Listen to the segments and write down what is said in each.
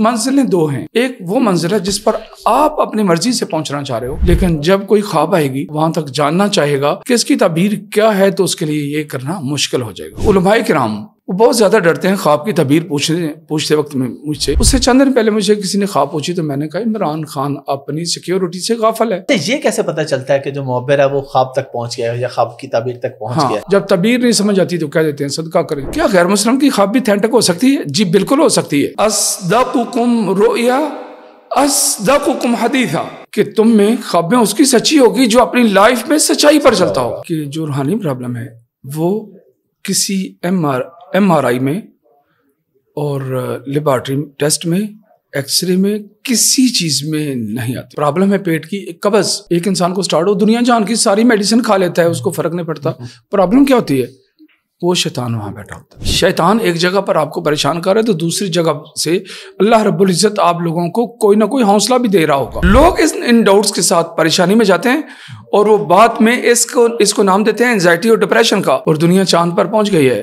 मंजिलें दो हैं एक वो मंजिल है जिस पर आप अपनी मर्जी से पहुंचना चाह रहे हो लेकिन जब कोई ख्वाब आएगी वहां तक जानना चाहेगा कि इसकी तबीर क्या है तो उसके लिए ये करना मुश्किल हो जाएगा उलमाए कराम वो बहुत ज़्यादा डरते हैं ख्वाब की तबीर पूछने पूछते वक्त में मुझसे उससे चंद दिन पहले मुझे किसी ने ख्वाब पूछी तो मैंने कहा इमरान खान अपनी सिक्योरिटी से गाफल है तो ये कैसे पता चलता है कि जो मोहबर है वो ख्वाब तक पहुंच गया है या ख्वाब की तबीर तक पहुंच हाँ, गया जब तबीर नहीं समझ आती तो कह देते हैं सदका करें क्या गैर मुस्लिम की ख्वाब भी थेंटक हो सकती है जी बिल्कुल हो सकती है असदुम रोया असदकुम हदीफा कि तुम में ख्वाबें उसकी सच्ची होगी जो अपनी लाइफ में सच्चाई पर चलता होगा कि जो रूहानी प्रॉब्लम है वो किसी एम आर एमआरआई में और लेबॉर्ट्री टेस्ट में एक्सरे में किसी चीज में नहीं आती प्रॉब्लम है पेट की एक कबज एक इंसान को स्टार्ट हो दुनिया जान की सारी मेडिसिन खा लेता है उसको फर्क नहीं पड़ता प्रॉब्लम क्या होती है वो शैतान वहां बैठा होता है शैतान एक जगह पर आपको परेशान कर रहा है तो दूसरी जगह से अल्लाह रब्बुल इज़्ज़त आप लोगों को कोई ना कोई हौसला भी दे रहा होगा लोग इस इन डाउट्स के साथ परेशानी में जाते हैं और वो बाद में इसको इसको नाम देते हैं एंजाइटी और डिप्रेशन का और दुनिया चांद पर पहुंच गई है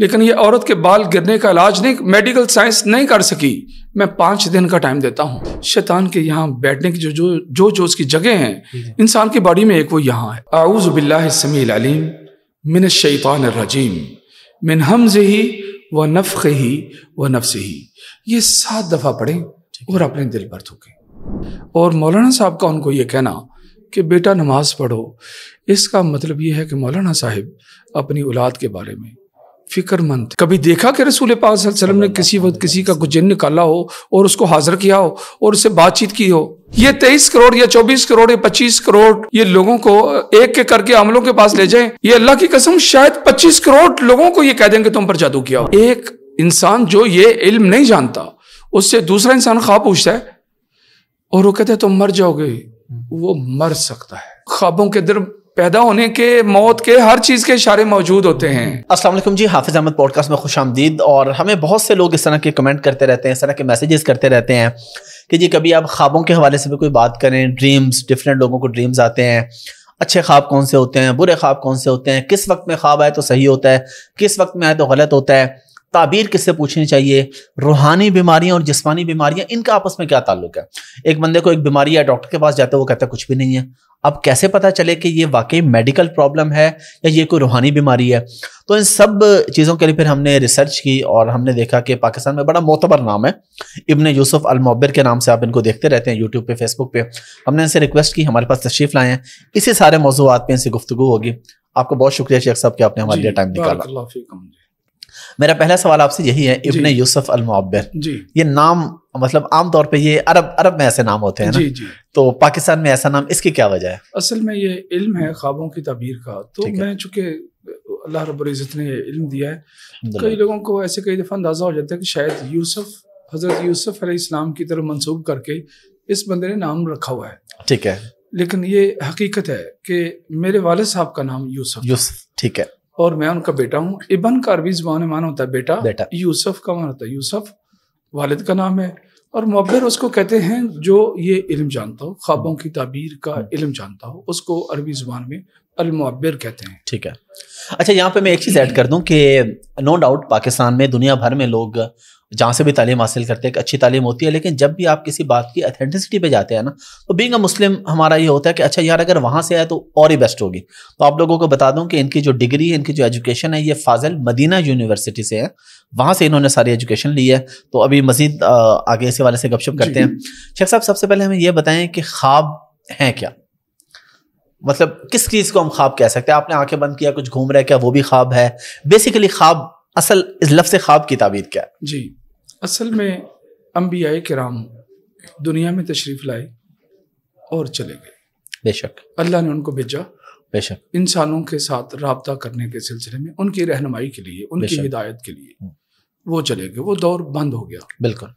लेकिन ये औरत के बाल गिरने का इलाज नहीं मेडिकल साइंस नहीं कर सकी मैं पाँच दिन का टाइम देता हूँ शैतान के यहाँ बैठने की जो जो जो जो उसकी जगह हैं इंसान की बॉडी में एक वो यहाँ है आउज बिल्लाम मिन शैतान रजीम मिन से ही व नफ़ ही व नफ्स ही ये सात दफ़ा पढ़ें और अपने दिल पर थूकें और मौलाना साहब का उनको ये कहना कि बेटा नमाज पढ़ो इसका मतलब ये है कि मौलाना साहब अपनी औलाद के बारे में फिक्रमंद कभी देखा कि रसूल पाक ने किसी वक्त किसी का कुछ जिन निकाला हो और उसको हाजिर किया हो और उससे बातचीत की हो ये तेईस करोड़ या चौबीस करोड़ या पच्चीस करोड़ ये लोगों को एक एक करके अमलों के पास ले जाए ये अल्लाह की कसम शायद पच्चीस करोड़ लोगों को ये कह देंगे तुम पर जादू किया हो एक इंसान जो ये इल्म नहीं जानता उससे दूसरा इंसान खा पूछता है और वो कहते तुम मर जाओगे वो मर सकता है ख्वाबों के दर पैदा होने के मौत के हर चीज़ के इशारे मौजूद होते हैं अस्सलाम वालेकुम जी हाफिज़ अहमद पॉडकास्ट में खुश आमदीद और हमें बहुत से लोग इस तरह के कमेंट करते रहते हैं इस तरह के मैसेजेस करते रहते हैं कि जी कभी आप ख्वाबों के हवाले से भी कोई बात करें ड्रीम्स डिफरेंट लोगों को ड्रीम्स आते हैं अच्छे ख्वाब कौन से होते हैं बुरे ख्वाब कौन से होते हैं किस वक्त में ख्वाब आए तो सही होता है किस वक्त में आए तो गलत होता है ताबीर किससे पूछनी चाहिए रूहानी बीमारियां और जिस्मानी बीमारियां इनका आपस में क्या ताल्लुक है एक बंदे को एक बीमारी या डॉक्टर के पास जाते वो कहता है कुछ भी नहीं है अब कैसे पता चले कि ये वाकई मेडिकल प्रॉब्लम है या ये कोई रूहानी बीमारी है तो इन सब चीज़ों के लिए फिर हमने रिसर्च की और हमने देखा कि पाकिस्तान में बड़ा मोतबर नाम है इबन यूसुफ अलमोबिर के नाम से आप इनको देखते रहते हैं यूट्यूब पे फेसबुक पे हमने इनसे रिक्वेस्ट की हमारे पास तशरीफ़ लाएँ इसी सारे मौजूद पे इनसे गुफ्तु होगी आपका बहुत शुक्रिया शेख साहब कि आपने हमारे लिए टाइम निकाला मेरा पहला सवाल आपसे यही है इब्न यूसुफ अलमब्बर ये नाम मतलब आमतौर पे ये अरब अरब में ऐसे नाम होते हैं ना जी जी तो पाकिस्तान में ऐसा नाम इसकी क्या वजह है असल में ये इल्म है ख्वाबों की तबीर का तो मैं चूंकि अल्लाह रब ने इल्म दिया है कई लोगों को ऐसे कई दफ़ा अंदाज़ा हो जाता है कि शायद यूसुफ हज़रत यूसुफ इस्लाम की तरफ मंसूब करके इस बंदे ने नाम रखा हुआ है ठीक है लेकिन ये हकीकत है कि मेरे वाले साहब का नाम यूसुफ यूसुफ ठीक है और मैं उनका बेटा हूँ इबन का अरबी जुबान में माना होता है बेटा बेटा यूसुफ का माना होता है यूसुफ वालिद का नाम है और मब्बर उसको कहते हैं जो ये इल्म जानता हो ख्वाबों की ताबीर का हम्म। इल्म जानता हो उसको अरबी ज़ुबान में अलमुबिर कहते हैं ठीक है अच्छा यहाँ पे मैं एक चीज़ ऐड कर दूँ कि नो डाउट पाकिस्तान में दुनिया भर में लोग जहाँ से भी तालीम हासिल करते हैं अच्छी तालीम होती है लेकिन जब भी आप किसी बात की अथेंटिसिटी पे जाते हैं ना तो बींग अ मुस्लिम हमारा ये होता है कि अच्छा यार अगर वहाँ से आए तो और ही बेस्ट होगी तो आप लोगों को बता दूँ कि इनकी जो डिग्री है इनकी जो एजुकेशन है ये फ़ाजल मदीना यूनिवर्सिटी से है वहाँ से इन्होंने सारी एजुकेशन ली है तो अभी मजीद आगे इसी वाले से गपशप करते हैं शेख साहब सबसे पहले हमें यह बताएं कि ख्वाब हैं क्या मतलब किस चीज को हम ख्वाब कह सकते हैं आपने आंखें बंद किया कुछ घूम रहा है क्या वो भी ख्वाब है बेसिकली ख्वाब असल इस लफ्ज़ ख्वाब की ताबीर क्या है जी असल में अम्बिया कराम दुनिया में तशरीफ़ लाए और चले गए बेशक अल्लाह ने उनको भेजा बेशक इंसानों के साथ रबता करने के सिलसिले में उनकी रहनमाई के लिए उनकी हिदायत के लिए हम्म। वो चले गए वो दौर बंद हो गया बिल्कुल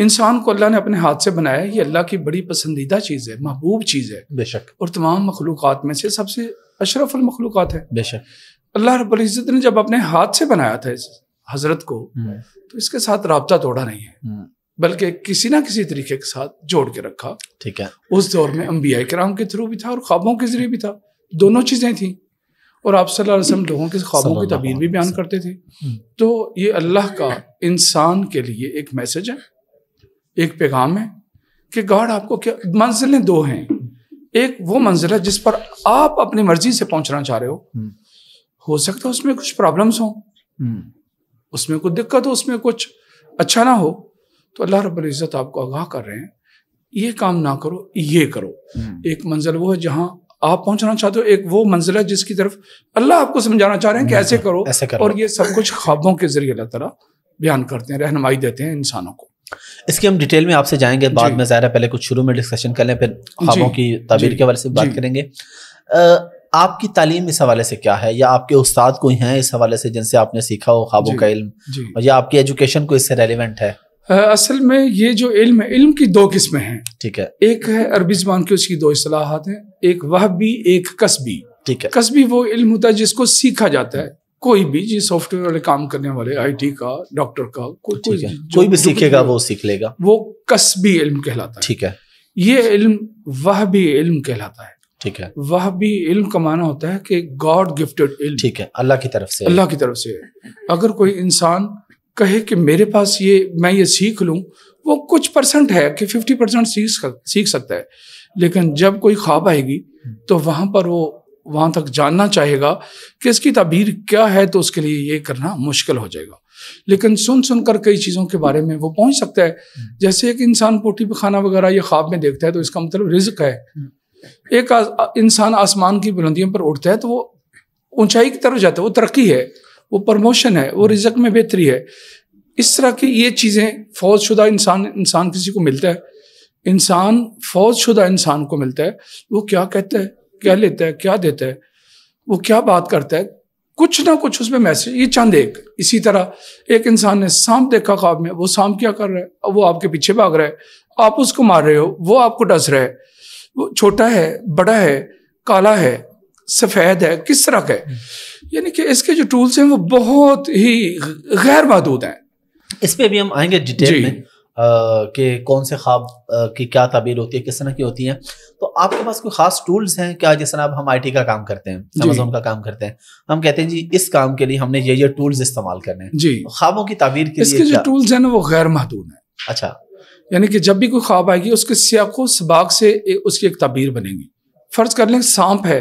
इंसान को अल्लाह ने अपने हाथ से बनाया ये अल्लाह की बड़ी पसंदीदा चीज़ है महबूब चीज़ है बेशक और तमाम मखलूक में से सबसे अशरफुल मखलूक है बेशक अल्लाह रबुल्जत ने जब अपने हाथ से बनाया था इस हज़रत को हम्म। तो इसके साथ रबता तोड़ा नहीं है हम्म। बल्कि किसी ना किसी तरीके के साथ जोड़ के रखा ठीक है उस दौर में अम्बिया कराम के थ्रू भी था और ख्वाबों के जरिए भी था दोनों चीज़ें थी और आप सल्लल्लाहु लोगों के ख्वाबों की तबीर भी बयान करते थे तो ये अल्लाह का इंसान के लिए एक मैसेज है एक पैगाम है कि गॉड आपको क्या मंजिलें दो हैं एक वो मंजिल है जिस पर आप अपनी मर्जी से पहुंचना चाह रहे हो हम्म। हो सकता है उसमें कुछ प्रॉब्लम्स हो हम्म। उसमें कुछ दिक्कत हो उसमें कुछ अच्छा ना हो तो अल्लाह रब्बुल इज़्ज़त आपको आगाह कर रहे हैं ये काम ना करो ये करो हम्म। एक मंजिल वो है जहां आप पहुंचना चाहते हो एक वो मंजिल है जिसकी तरफ अल्लाह आपको समझाना चाह रहे हैं कि ऐसे करो, ऐसे करो और ये सब कुछ ख्वाबों के जरिए अल्लाह तला बयान करते हैं रहनुमाई देते हैं इंसानों को इसकी हम डिटेल में आपसे जाएंगे बाद में ज़ाहिर पहले कुछ शुरू में डिस्कशन कर लें फिर ख्वाबों की तबीर के हवाले से बात करेंगे आपकी तालीम इस हवाले से क्या है या आपके उस्ताद कोई हैं इस हवाले से जिनसे आपने सीखा हो ख्वाबों का इल्म या आपकी एजुकेशन को इससे रेलिवेंट है असल में ये जो इल्म है इल्म की दो किस्में हैं ठीक है एक है अरबी जबान की उसकी दो असलाहत हैं एक वह भी एक कस्बी ठीक है कस्बी वो इल्म होता है जिसको सीखा जाता है कोई भी जी सॉफ्टवेयर वाले काम करने वाले आईटी का डॉक्टर का को, कोई कोई कोई भी सीखेगा वो सीख लेगा वो कस्बी इल्म कहलाता है ठीक है ये इल्म वह भी इल्म कहलाता है ठीक है वह भी इल्म का माना होता है कि गॉड गिफ्टेड इल्म ठीक है अल्लाह की तरफ से अल्लाह की तरफ से अगर कोई इंसान कहे कि मेरे पास ये मैं ये सीख लूँ वो कुछ परसेंट है कि फिफ्टी परसेंट सीख सीख सकता है लेकिन जब कोई ख्वाब आएगी तो वहाँ पर वो वहाँ तक जानना चाहेगा कि इसकी तबीर क्या है तो उसके लिए ये करना मुश्किल हो जाएगा लेकिन सुन सुन कर कई चीज़ों के बारे में वो पहुँच सकता है हम्म। जैसे एक इंसान पोटी पे खाना वगैरह या ख्वाब में देखता है तो इसका मतलब रिज्क है हम्म। एक इंसान आसमान की बुलंदियों पर उठता है तो वो ऊंचाई की तरफ जाता है वो तरक्की है वो प्रमोशन है वो रिजक में बेहतरी है इस तरह की ये चीज़ें फौजशुदा इंसान इंसान किसी को मिलता है इंसान फौजशुदा इंसान को मिलता है वो क्या कहता है क्या लेता है क्या देता है वो क्या बात करता है कुछ ना कुछ उसमें मैसेज ये चंद एक इसी तरह एक इंसान ने सांप देखा ख्वाब में वो सांप क्या कर रहा है वो आपके पीछे भाग रहा है आप उसको मार रहे हो वो आपको डस रहा है वो छोटा है बड़ा है काला है सफ़ेद है किस तरह का है हम्म। यानी कि इसके जो टूल्स हैं वो बहुत ही गैर महदूद हैं इस पर भी हम आएंगे डिटेल में के कौन से ख्वाब की क्या तबीर होती है किस तरह की होती है तो आपके पास कोई खास टूल्स हैं क्या जिस तरह हम आईटी का काम करते हैं अमेजोन का काम करते हैं हम कहते हैं जी इस काम के लिए हमने ये ये टूल्स इस्तेमाल करने हैं जी तो ख्वाबों की तबीर के इसके लिए जो टूल्स हैं ना वो गैर महदूद हैं अच्छा यानी कि जब भी कोई ख्वाब आएगी उसके सियाको सबाक से उसकी एक तबीर बनेगी फर्ज कर लें सांप है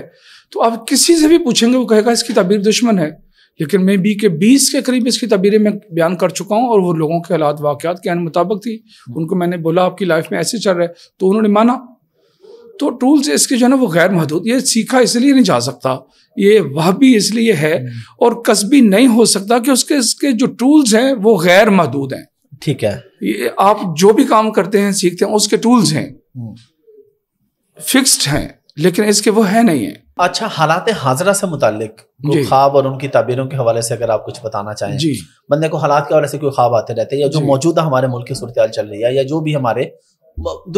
तो आप किसी से भी पूछेंगे वो कहेगा इसकी तबीर दुश्मन है लेकिन मैं बी के बीस के करीब इसकी तबीरें मैं बयान कर चुका हूँ और वो लोगों के हालात वाक़ात के मुताबिक थी उनको मैंने बोला आपकी लाइफ में ऐसे चल रहा है तो उन्होंने माना तो टूल्स इसके जो है ना वो गैर महदूद ये सीखा इसलिए नहीं जा सकता ये वह भी इसलिए है हम्म। और कस्बी नहीं हो सकता कि उसके इसके जो टूल्स हैं वो गैर महदूद हैं ठीक है ये आप जो भी काम करते हैं सीखते हैं उसके टूल्स हैं हम्म। फिक्स्ड हैं लेकिन इसके वो है नहीं है अच्छा हालात हाजरा से मुतालिक ख्वाब और उनकी तबीरों के हवाले से अगर आप कुछ बताना चाहें जी बंदे को हालात के हवाले से कोई ख्वाब आते रहते हैं या जो मौजूदा हमारे मुल्क की सूरत चल रही है या जो भी हमारे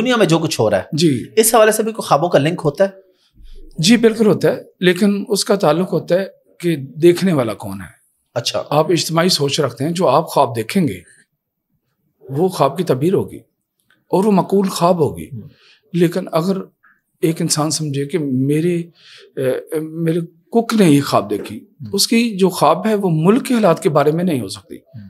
दुनिया में जो कुछ हो रहा है जी इस हवाले से भी कोई ख्वाबों का लिंक होता है जी बिल्कुल होता है लेकिन उसका ताल्लुक होता है कि देखने वाला कौन है अच्छा आप इज्तमाही सोच रखते हैं जो आप ख्वाब देखेंगे वो ख्वाब की तबीर होगी और वो मकूल ख्वाब होगी हम्म। लेकिन अगर एक इंसान समझे कि मेरे मेरे कुक ने ये ख्वाब देखी हम्म। उसकी जो ख्वाब है वो मुल्क के हालात के बारे में नहीं हो सकती हम्म।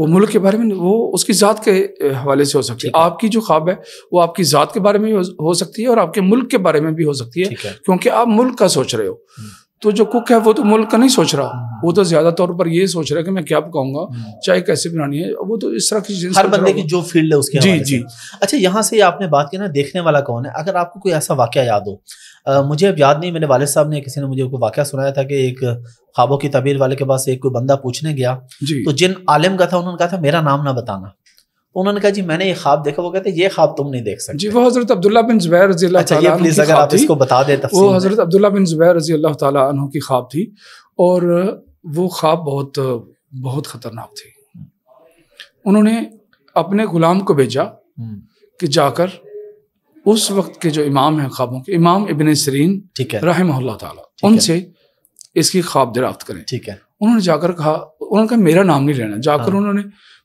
वो मुल्क के बारे में वो उसकी ज़ात के हवाले से हो सकती है आपकी जो ख्वाब है वो आपकी ज़ात के बारे में हो सकती है और आपके मुल्क के बारे में भी हो सकती है क्योंकि आप मुल्क का सोच रहे हो हम्म। तो जो कुक है वो तो मुल्क का नहीं सोच रहा हाँ, हाँ। वो तो ज्यादा तौर पर ये सोच रहा है कि मैं क्या पकाऊंगा हाँ। चाय कैसे बनानी है वो तो इस तरह की चीज हर बंदे की जो फील्ड है उसके जी जी अच्छा यहाँ से आपने बात की ना देखने वाला कौन है अगर आपको कोई ऐसा वाक्य याद हो आ, मुझे अब याद नहीं मेरे वाले साहब ने किसी ने मुझे कोई वाक्य सुनाया था कि एक ख्वाबों की तबीर वाले के पास एक कोई बंदा पूछने गया तो जिन आलिम का था उन्होंने कहा था मेरा नाम ना बताना तो उन्होंने कहा जी मैंने ये ख्वाब देखा वो कहते ये ख्वाब तुम नहीं देख सकते जी वो हजरत अब्दुल्ला बिन जुबैर रजी अच्छा, ये प्लीज़ अगर आप इसको बता दें वो हजरत अब्दुल्ला बिन जुबैर रजी अल्लाह तहों की ख्वाब थी और वो ख्वाब बहुत बहुत ख़तरनाक थी उन्होंने अपने ग़ुलाम को भेजा हम्म। कि जाकर उस वक्त के जो इमाम हैं ख्वाबों के इमाम इबन सरीन ठीक है रहमल्ला ताला उनसे इसकी ख्वाब दराफ्त करें ठीक है उन्होंने जाकर कहा उन्होंने कहा मेरा नाम नहीं लेना जाकर हाँ। उन्होंने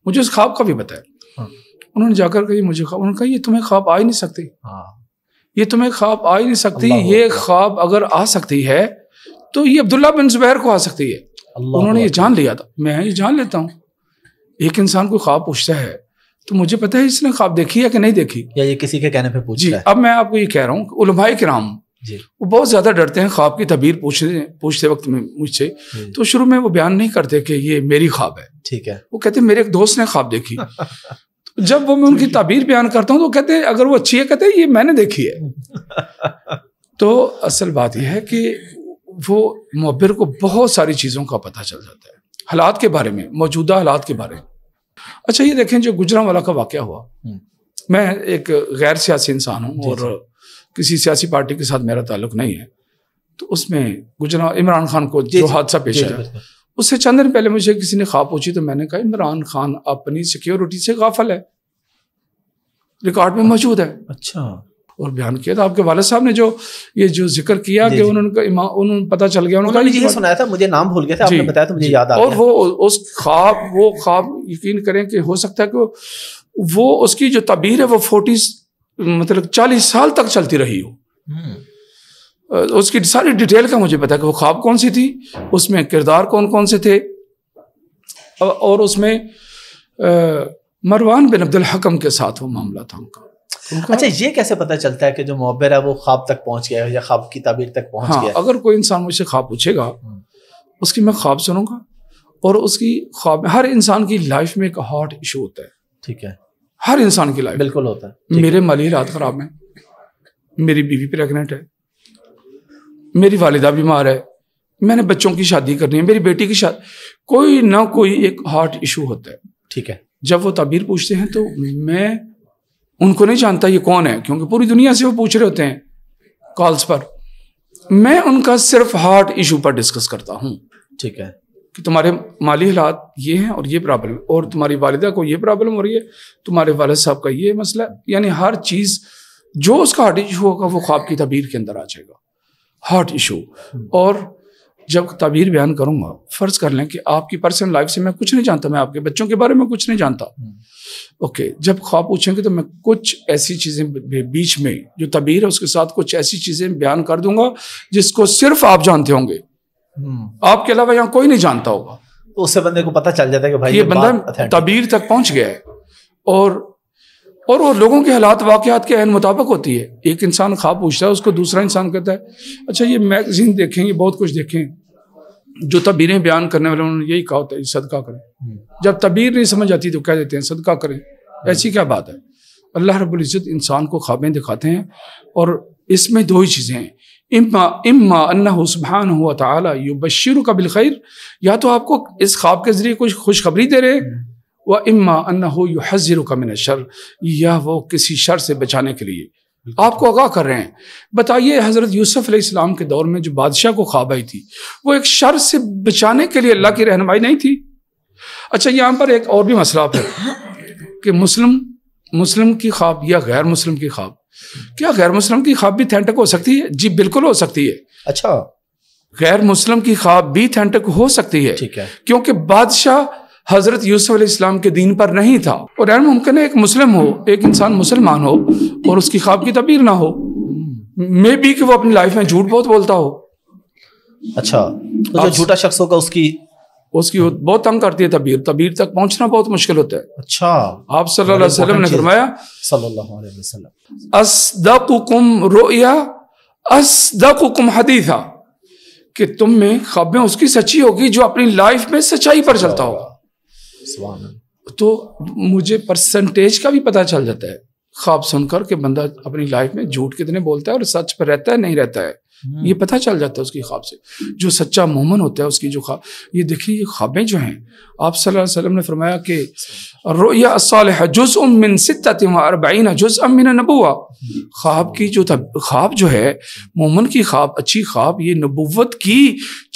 मुझे उस ख्वाब का भी बताया उन्होंने जाकर कही मुझे ख्वाब उन्होंने कहा ये तुम्हें ख्वाब आ ही नहीं सकती हाँ। ये तुम्हें ख्वाब आ ही नहीं सकती ये ख्वाब अगर आ सकती है तो ये अब्दुल्ला बिन जुबैर को आ सकती है उन्होंने ये जान लिया था मैं ये जान लेता हूँ एक इंसान को ख्वाब पूछता है तो मुझे पता है इसने ख्वाब देखी है कि नहीं देखी या ये किसी के कहने पे पूछ जी अब मैं आपको ये कह रहा हूँ उलमाई कराम वो बहुत ज़्यादा डरते हैं ख्वाब की तबीर पूछने पूछते वक्त में मुझसे तो शुरू में वो बयान नहीं करते कि ये मेरी ख्वाब है ठीक है वो कहते मेरे एक दोस्त ने ख्वाब देखी जब वो मैं उनकी ताबीर बयान करता हूँ तो कहते हैं अगर वो अच्छी है कहते हैं ये मैंने देखी है तो असल बात यह है कि वो मुबिर को बहुत सारी चीज़ों का पता चल जाता है हालात के बारे में मौजूदा हालात के बारे में अच्छा ये देखें जो गुजरा वाला का वाक़ हुआ हम्म। मैं एक गैर सियासी इंसान हूँ और किसी सियासी पार्टी के साथ मेरा ताल्लुक नहीं है तो उसमें गुजरा इमरान खान को जो हादसा पेश आया उससे चंद दिन पहले मुझे किसी ने खा पूछी तो मैंने कहा इमरान खान अपनी सिक्योरिटी से गाफल है रिकॉर्ड में मौजूद है अच्छा और बयान किया था आपके वाले साहब ने जो ये जो जिक्र किया कि उन्होंने उन्होंने पता चल गया उन्होंने मुझे सुनाया था मुझे नाम भूल गया था आपने बताया तो मुझे याद आ और वो उस ख्वाब वो ख्वाब यकीन करें कि हो सकता है कि वो उसकी जो तबीर है वो फोर्टी मतलब चालीस साल तक चलती रही हो हम्म। उसकी सारी डिटेल का मुझे पता कि वो ख्वाब कौन सी थी उसमें किरदार कौन कौन से थे और उसमें मरवान बिन अब्दुल हकम के साथ वो मामला था उनका अच्छा ये कैसे पता चलता है कि जो मोबर है वो ख्वाब तक पहुंच गया है या ख्वाब की ताबीर तक पहुंच हाँ, गया अगर कोई इंसान मुझसे ख्वाब पूछेगा हम्म। उसकी मैं ख्वाब सुनूंगा और उसकी ख्वाब हर इंसान की लाइफ में एक हॉट इशू होता है ठीक है हर इंसान की लाइफ बिल्कुल होता है मेरे माली हालात खराब है मेरी बीवी प्रेगनेंट है मेरी वालिदा बीमार है मैंने बच्चों की शादी करनी है मेरी बेटी की शादी कोई ना कोई एक हार्ट इशू होता है ठीक है जब वो तबीर पूछते हैं तो मैं उनको नहीं जानता ये कौन है क्योंकि पूरी दुनिया से वो पूछ रहे होते हैं कॉल्स पर मैं उनका सिर्फ हार्ट इशू पर डिस्कस करता हूँ ठीक है कि तुम्हारे माली हालात ये हैं और ये प्रॉब्लम और तुम्हारी वालदा को ये प्रॉब्लम हो रही है तुम्हारे वालद साहब का ये मसला यानी हर चीज़ जो उसका हार्ट इशू होगा वो ख्वाब की तबीर के अंदर आ जाएगा हार्ट इशू और जब तबीर बयान करूंगा फ़र्ज़ कर लें कि आपकी पर्सनल लाइफ से मैं कुछ नहीं जानता मैं आपके बच्चों के बारे में कुछ नहीं जानता ओके okay, जब ख्वाब पूछेंगे तो मैं कुछ ऐसी चीज़ें बीच में जो तबीर है उसके साथ कुछ ऐसी चीज़ें बयान कर दूंगा जिसको सिर्फ आप जानते होंगे हम्म। आपके अलावा यहाँ कोई नहीं जानता होगा तो उससे बंदे को पता चल जाता है कि भाई ये बंदा तबीर तक पहुंच गया है और और वो लोगों के हालात वाक़ात के अन मुताबिक होती है एक इंसान खा पूछता है उसको दूसरा इंसान कहता है अच्छा ये मैगज़ीन देखें ये बहुत कुछ देखें जो तबीरें बयान करने वाले उन्होंने यही कहा होता है सदका करें हम्म। जब तबीर नहीं समझ आती तो कह देते हैं सदका करें हम्म। ऐसी क्या बात है अल्लाह रबुल्ज़त इंसान को ख्वाबें दिखाते हैं और इसमें दो ही चीज़ें हैं इम्मा इम्मा अन्ना हुसबान हुआ ताली यू बशीर ख़ैर या तो आपको इस ख्वाब के ज़रिए कुछ खुशखबरी दे रहे हैं हम्म। व इम्मा अन हो यू हजर का मिन शर या वो किसी शर से बचाने के लिए आपको आगाह कर रहे हैं बताइए हज़रत यूसुफ इस्लाम के दौर में जो बादशाह को ख्वाब आई थी वो एक शर से बचाने के लिए अल्लाह की रहनमाई नहीं थी अच्छा यहाँ पर एक और भी मसला है कि मुस्लिम मुस्लिम की ख्वाब या गैर मुस्लिम की ख्वाब क्या गैर मुस्लिम की ख्वाब भी थेंटक हो सकती है जी बिल्कुल हो सकती है अच्छा गैर मुस्लिम की ख्वाब भी थेंटक हो सकती है ठीक है क्योंकि बादशाह हज़रत यूसुफ इस्लाम के दीन पर नहीं था और यार मुमकिन है एक मुस्लिम हो एक इंसान मुसलमान हो और उसकी ख्वाब की तबीर ना हो मे बी कि वो अपनी लाइफ में झूठ बहुत बोलता हो अच्छा तो जो झूठा शख्स होगा उसकी उसकी बहुत तंग करती है तबीर तबीर तक पहुंचना बहुत मुश्किल होता है अच्छा आप सल्लल्लाहु अलैहि वसल्लम ने फरमाया सल्लल्लाहु अलैहि वसल्लम असदकुकुम रुया असदकुकुम हदीसा कि तुम में ख्वाबें उसकी सच्ची होगी जो अपनी लाइफ में सच्चाई पर चलता होगा तो मुझे परसेंटेज का भी पता चल जाता है ख्वाब सुनकर कि बंदा अपनी लाइफ में झूठ कितने बोलता है और सच पर रहता है नहीं रहता है हम्म। ये पता चल जाता है उसकी ख्वाब से जो सच्चा मोमन होता है उसकी जो ख्वाब ये देखिए ये ख्वाबें जो हैं आप सल्लल्लाहु अलैहि वसल्लम ने फरमाया कि रोया सालह जुज उमिन सितबाइन जुज अमिन नबुआ ख्वाब की जो ख्वाब जो है मोमन की ख्वाब अच्छी ख्वाब ये नबुवत की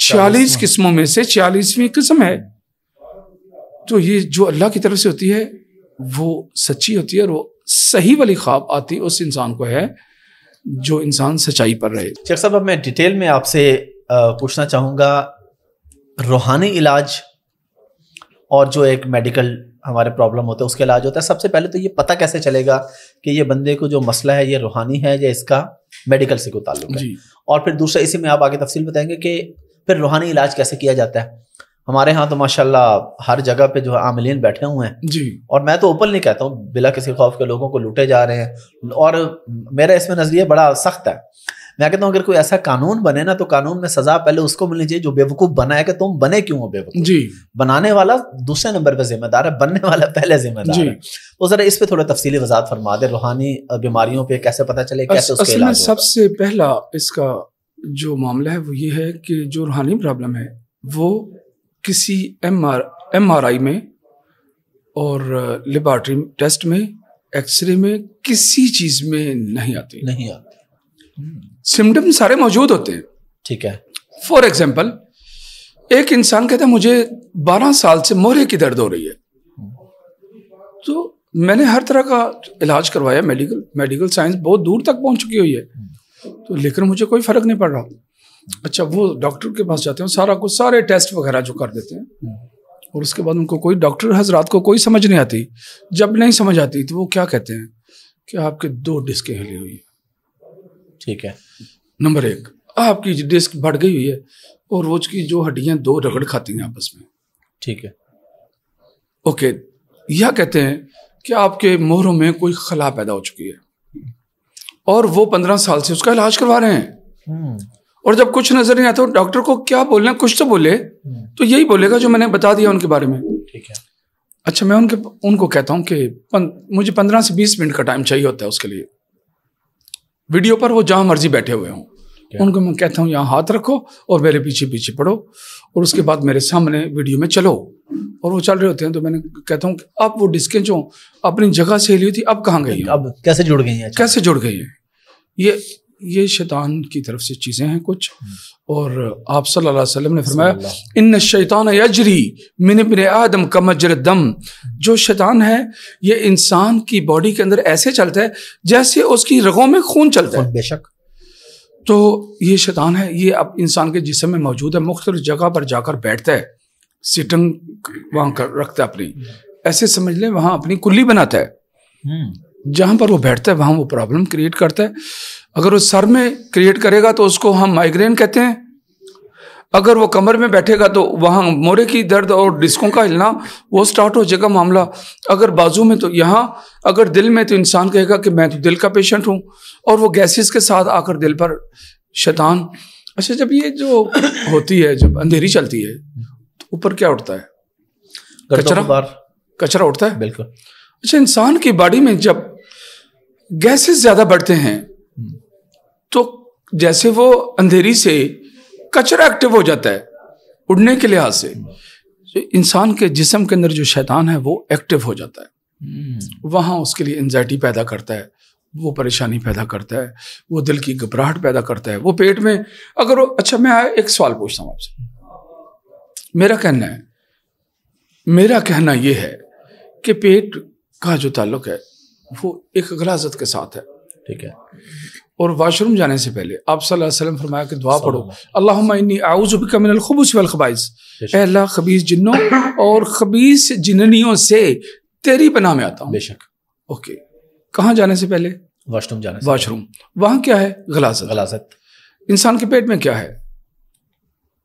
छियालीस किस्मों में से छियालीसवीं किस्म है तो ये जो अल्लाह की तरफ से होती है वो सच्ची होती है और वो सही वाली ख्वाब आती उस इंसान को है जो इंसान सच्चाई पर रहे शेख साहब अब मैं डिटेल में आपसे पूछना चाहूँगा रूहानी इलाज और जो एक मेडिकल हमारे प्रॉब्लम होते हैं उसका इलाज होता है सबसे पहले तो ये पता कैसे चलेगा कि ये बंदे को जो मसला है ये रूहानी है या इसका मेडिकल से कोई ताल्लुक है और फिर दूसरा इसी में आप आगे तफसील बताएंगे कि फिर रूहानी इलाज कैसे किया जाता है हमारे यहाँ तो माशाल्लाह हर जगह पे जो है आमलिन बैठे हुए हैं जी और मैं तो ओपन नहीं कहता हूँ बिला किसी खौफ के लोगों को लूटे जा रहे हैं और मेरा इसमें नज़रिया बड़ा सख्त है मैं कहता हूँ अगर कोई ऐसा कानून बने ना तो कानून में सजा पहले उसको मिलनी चाहिए जो बेवकूफ बना है कि तुम बने क्यों हो बेवकूफ जी बनाने वाला दूसरे नंबर पर जिम्मेदार है बनने वाला पहले जिम्मेदार है तो जरा इस पर थोड़ा तफसीली वजात फरमा दे रूहानी बीमारियों पे कैसे पता चले कैसे सबसे पहला इसका जो मामला है वो ये है कि जो रूहानी प्रॉब्लम है वो किसी एम आर में और लेबॉरटरी टेस्ट में एक्सरे में किसी चीज में नहीं आती नहीं आती सिम्टम सारे मौजूद होते हैं ठीक है फॉर एग्जाम्पल एक इंसान कहता है मुझे 12 साल से मोहरे की दर्द हो रही है तो मैंने हर तरह का इलाज करवाया मेडिकल मेडिकल साइंस बहुत दूर तक पहुंच चुकी हुई है हम्म। तो लेकर मुझे कोई फर्क नहीं पड़ रहा अच्छा वो डॉक्टर के पास जाते हैं सारा कुछ सारे टेस्ट वगैरह जो कर देते हैं हम्म। और उसके बाद उनको कोई डॉक्टर हजरात को कोई समझ नहीं आती जब नहीं समझ आती तो वो क्या कहते हैं कि आपके दो डिस्कें हिली हुई है ठीक है नंबर एक आपकी डिस्क बढ़ गई हुई है और रोज की जो हड्डियां दो रगड़ खाती हैं आपस में ठीक है ओके यह कहते हैं कि आपके मोहरों में कोई खला पैदा हो चुकी है और वो पंद्रह साल से उसका इलाज करवा रहे हैं हम्म। और जब कुछ नजर नहीं आता डॉक्टर को क्या बोलना कुछ तो बोले हम्म। तो यही बोलेगा जो मैंने बता दिया उनके बारे में ठीक है अच्छा मैं उनके उनको कहता हूँ कि पन, मुझे पंद्रह से बीस मिनट का टाइम चाहिए होता है उसके लिए वीडियो पर वो जहाँ मर्जी बैठे हुए हों उनको मैं कहता हूँ यहाँ हाथ रखो और मेरे पीछे पीछे पढ़ो और उसके बाद मेरे सामने वीडियो में चलो और वो चल रहे होते हैं तो मैंने कहता हूँ अब वो डिस्के जो अपनी जगह से हुई थी अब कहाँ गई अब कैसे जुड़ गई है कैसे जुड़ गई है ये ये शैतान की तरफ से चीज़ें हैं कुछ हम्म। और आप सल्लल्लाहु अलैहि वसल्लम ने फरमाया इन शैतान यजरी मिन बिन आदम कमजर दम जो शैतान है ये इंसान की बॉडी के अंदर ऐसे चलता है जैसे उसकी रगों में खून चलता है बेशक तो ये शैतान है ये अब इंसान के जिसम में मौजूद है मुख्तल जगह पर जाकर बैठता है सिटंग वहाँ कर रखता है अपनी हम्म। ऐसे समझ लें वहाँ अपनी कुल्ली बनाता है हम्म। जहाँ पर वो बैठता है वहाँ वो प्रॉब्लम क्रिएट करता है अगर वो सर में क्रिएट करेगा तो उसको हम माइग्रेन कहते हैं अगर वो कमर में बैठेगा तो वहाँ मोरे की दर्द और डिस्कों का हिलना वो स्टार्ट हो जाएगा मामला अगर बाजू में तो यहाँ अगर दिल में तो इंसान कहेगा कि मैं तो दिल का पेशेंट हूँ और वो गैसेस के साथ आकर दिल पर शैतान अच्छा जब ये जो होती है जब अंधेरी चलती है तो ऊपर क्या उठता है कचरा कचरा उठता है बिल्कुल अच्छा इंसान की बॉडी में जब गैसेस ज्यादा बढ़ते हैं तो जैसे वो अंधेरी से कचरा एक्टिव हो जाता है उड़ने के लिहाज से तो इंसान के जिसम के अंदर जो शैतान है वो एक्टिव हो जाता है वहाँ उसके लिए एनजाइटी पैदा करता है वो परेशानी पैदा करता है वो दिल की घबराहट पैदा करता है वो पेट में अगर वो अच्छा मैं आया एक सवाल पूछता हूँ आपसे मेरा कहना है मेरा कहना ये है कि पेट का जो ताल्लुक है वो एक गलाजत के साथ है ठीक है और वाशरूम जाने से पहले आप सल्लम फरमाया कि दुआ पढ़ो अल्लाह आउज़बिकमिनखबूस वलखबाइस अल्लाह खबीस जिन्नों और खबीस जिननियों से तेरी पनाह में आता हूँ बेशक ओके कहाँ जाने से पहले वाशरूम जाने वाशरूम वहाँ क्या है गलाजत गलाजत इंसान के पेट में क्या है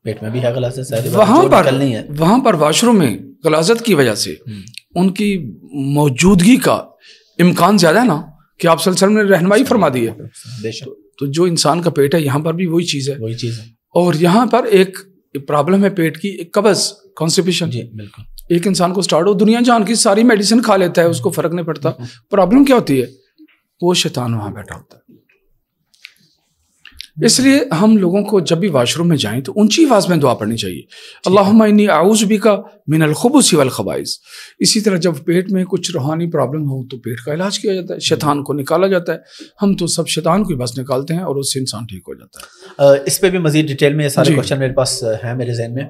पेट में भी है गलाजत वहाँ पर नहीं है वहाँ पर वाशरूम में गलाजत की वजह से हम्म। उनकी मौजूदगी का इम्कान ज्यादा है ना कि आप सलसल ने रहनमाई फरमा दी है तो, जो इंसान का पेट है यहाँ पर भी वही चीज़ है वही चीज़ है और यहाँ पर एक प्रॉब्लम है पेट की एक कबज कॉन्सिपेशन जी बिल्कुल एक इंसान को स्टार्ट हो दुनिया जान की सारी मेडिसिन खा लेता है उसको फर्क नहीं पड़ता प्रॉब्लम क्या होती है वो शैतान वहाँ बैठा होता है इसलिए हम लोगों को जब भी वाशरूम में जाएं तो ऊंची आवाज में दुआ पढ़नी चाहिए अल्लाह इन्नी आउज भी का मिन अलखबूसी वालबाइज इसी तरह जब पेट में कुछ रूहानी प्रॉब्लम हो तो पेट का इलाज किया जाता है शैतान को निकाला जाता है हम तो सब शैतान को बस निकालते हैं और उससे इंसान ठीक हो जाता है इस पर भी मजीद डिटेल में सारे क्वेश्चन मेरे पास है मेरे जहन में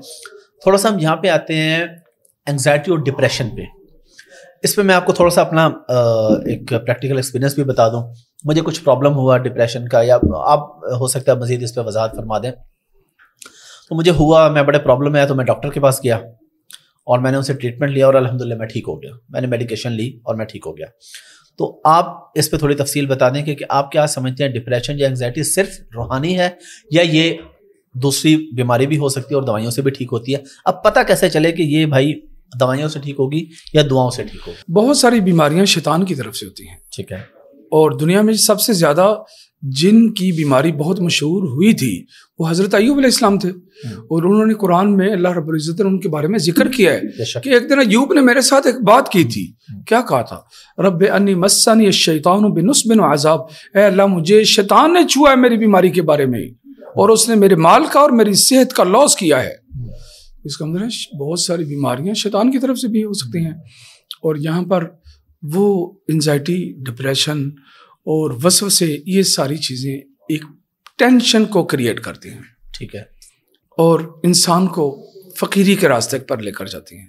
थोड़ा सा हम यहाँ पे आते हैं एंगजाइटी और डिप्रेशन पे इस पर मैं आपको थोड़ा सा अपना एक प्रैक्टिकल एक्सपीरियंस भी बता दूँ मुझे कुछ प्रॉब्लम हुआ डिप्रेशन का या आप हो सकता है मजीद इस पर वजाहत फरमा दें तो मुझे हुआ मैं बड़े प्रॉब्लम में आया तो मैं डॉक्टर के पास गया और मैंने उनसे ट्रीटमेंट लिया और अलहमदिल्ला मैं ठीक हो गया मैंने मेडिकेशन ली और मैं ठीक हो गया तो आप इस पर थोड़ी तफसील बता दें कि, कि आप क्या समझते हैं डिप्रेशन या एंगजाइटी सिर्फ रूहानी है या ये दूसरी बीमारी भी हो सकती है और दवाइयों से भी ठीक होती है अब पता कैसे चले कि ये भाई दवाइयों से ठीक होगी या दुआओं से ठीक होगी बहुत सारी बीमारियां शैतान की तरफ से होती हैं ठीक है और दुनिया में सबसे ज़्यादा जिनकी बीमारी बहुत मशहूर हुई थी वो हज़रत अयूब इस्लाम थे हम्म। और उन्होंने कुरान में अल्लाह रब्ज़त ने उनके बारे में जिक्र हम्म। किया है कि एक दिन अयूब ने मेरे साथ एक बात की थी हम्म। क्या कहा था रब अन्नी मस्सानी शैतान बिनुस्बिन आज़ाब अल्लाह मुझे शैतान ने छुआ है मेरी बीमारी के बारे में और उसने मेरे माल का और मेरी सेहत का लॉस किया है इसका मतलब बहुत सारी बीमारियाँ शैतान की तरफ से भी हो सकती हैं और यहाँ पर वो एनजाइटी डिप्रेशन और वसव से ये सारी चीज़ें एक टेंशन को क्रिएट करती हैं ठीक है और इंसान को फकीरी के रास्ते पर लेकर जाती हैं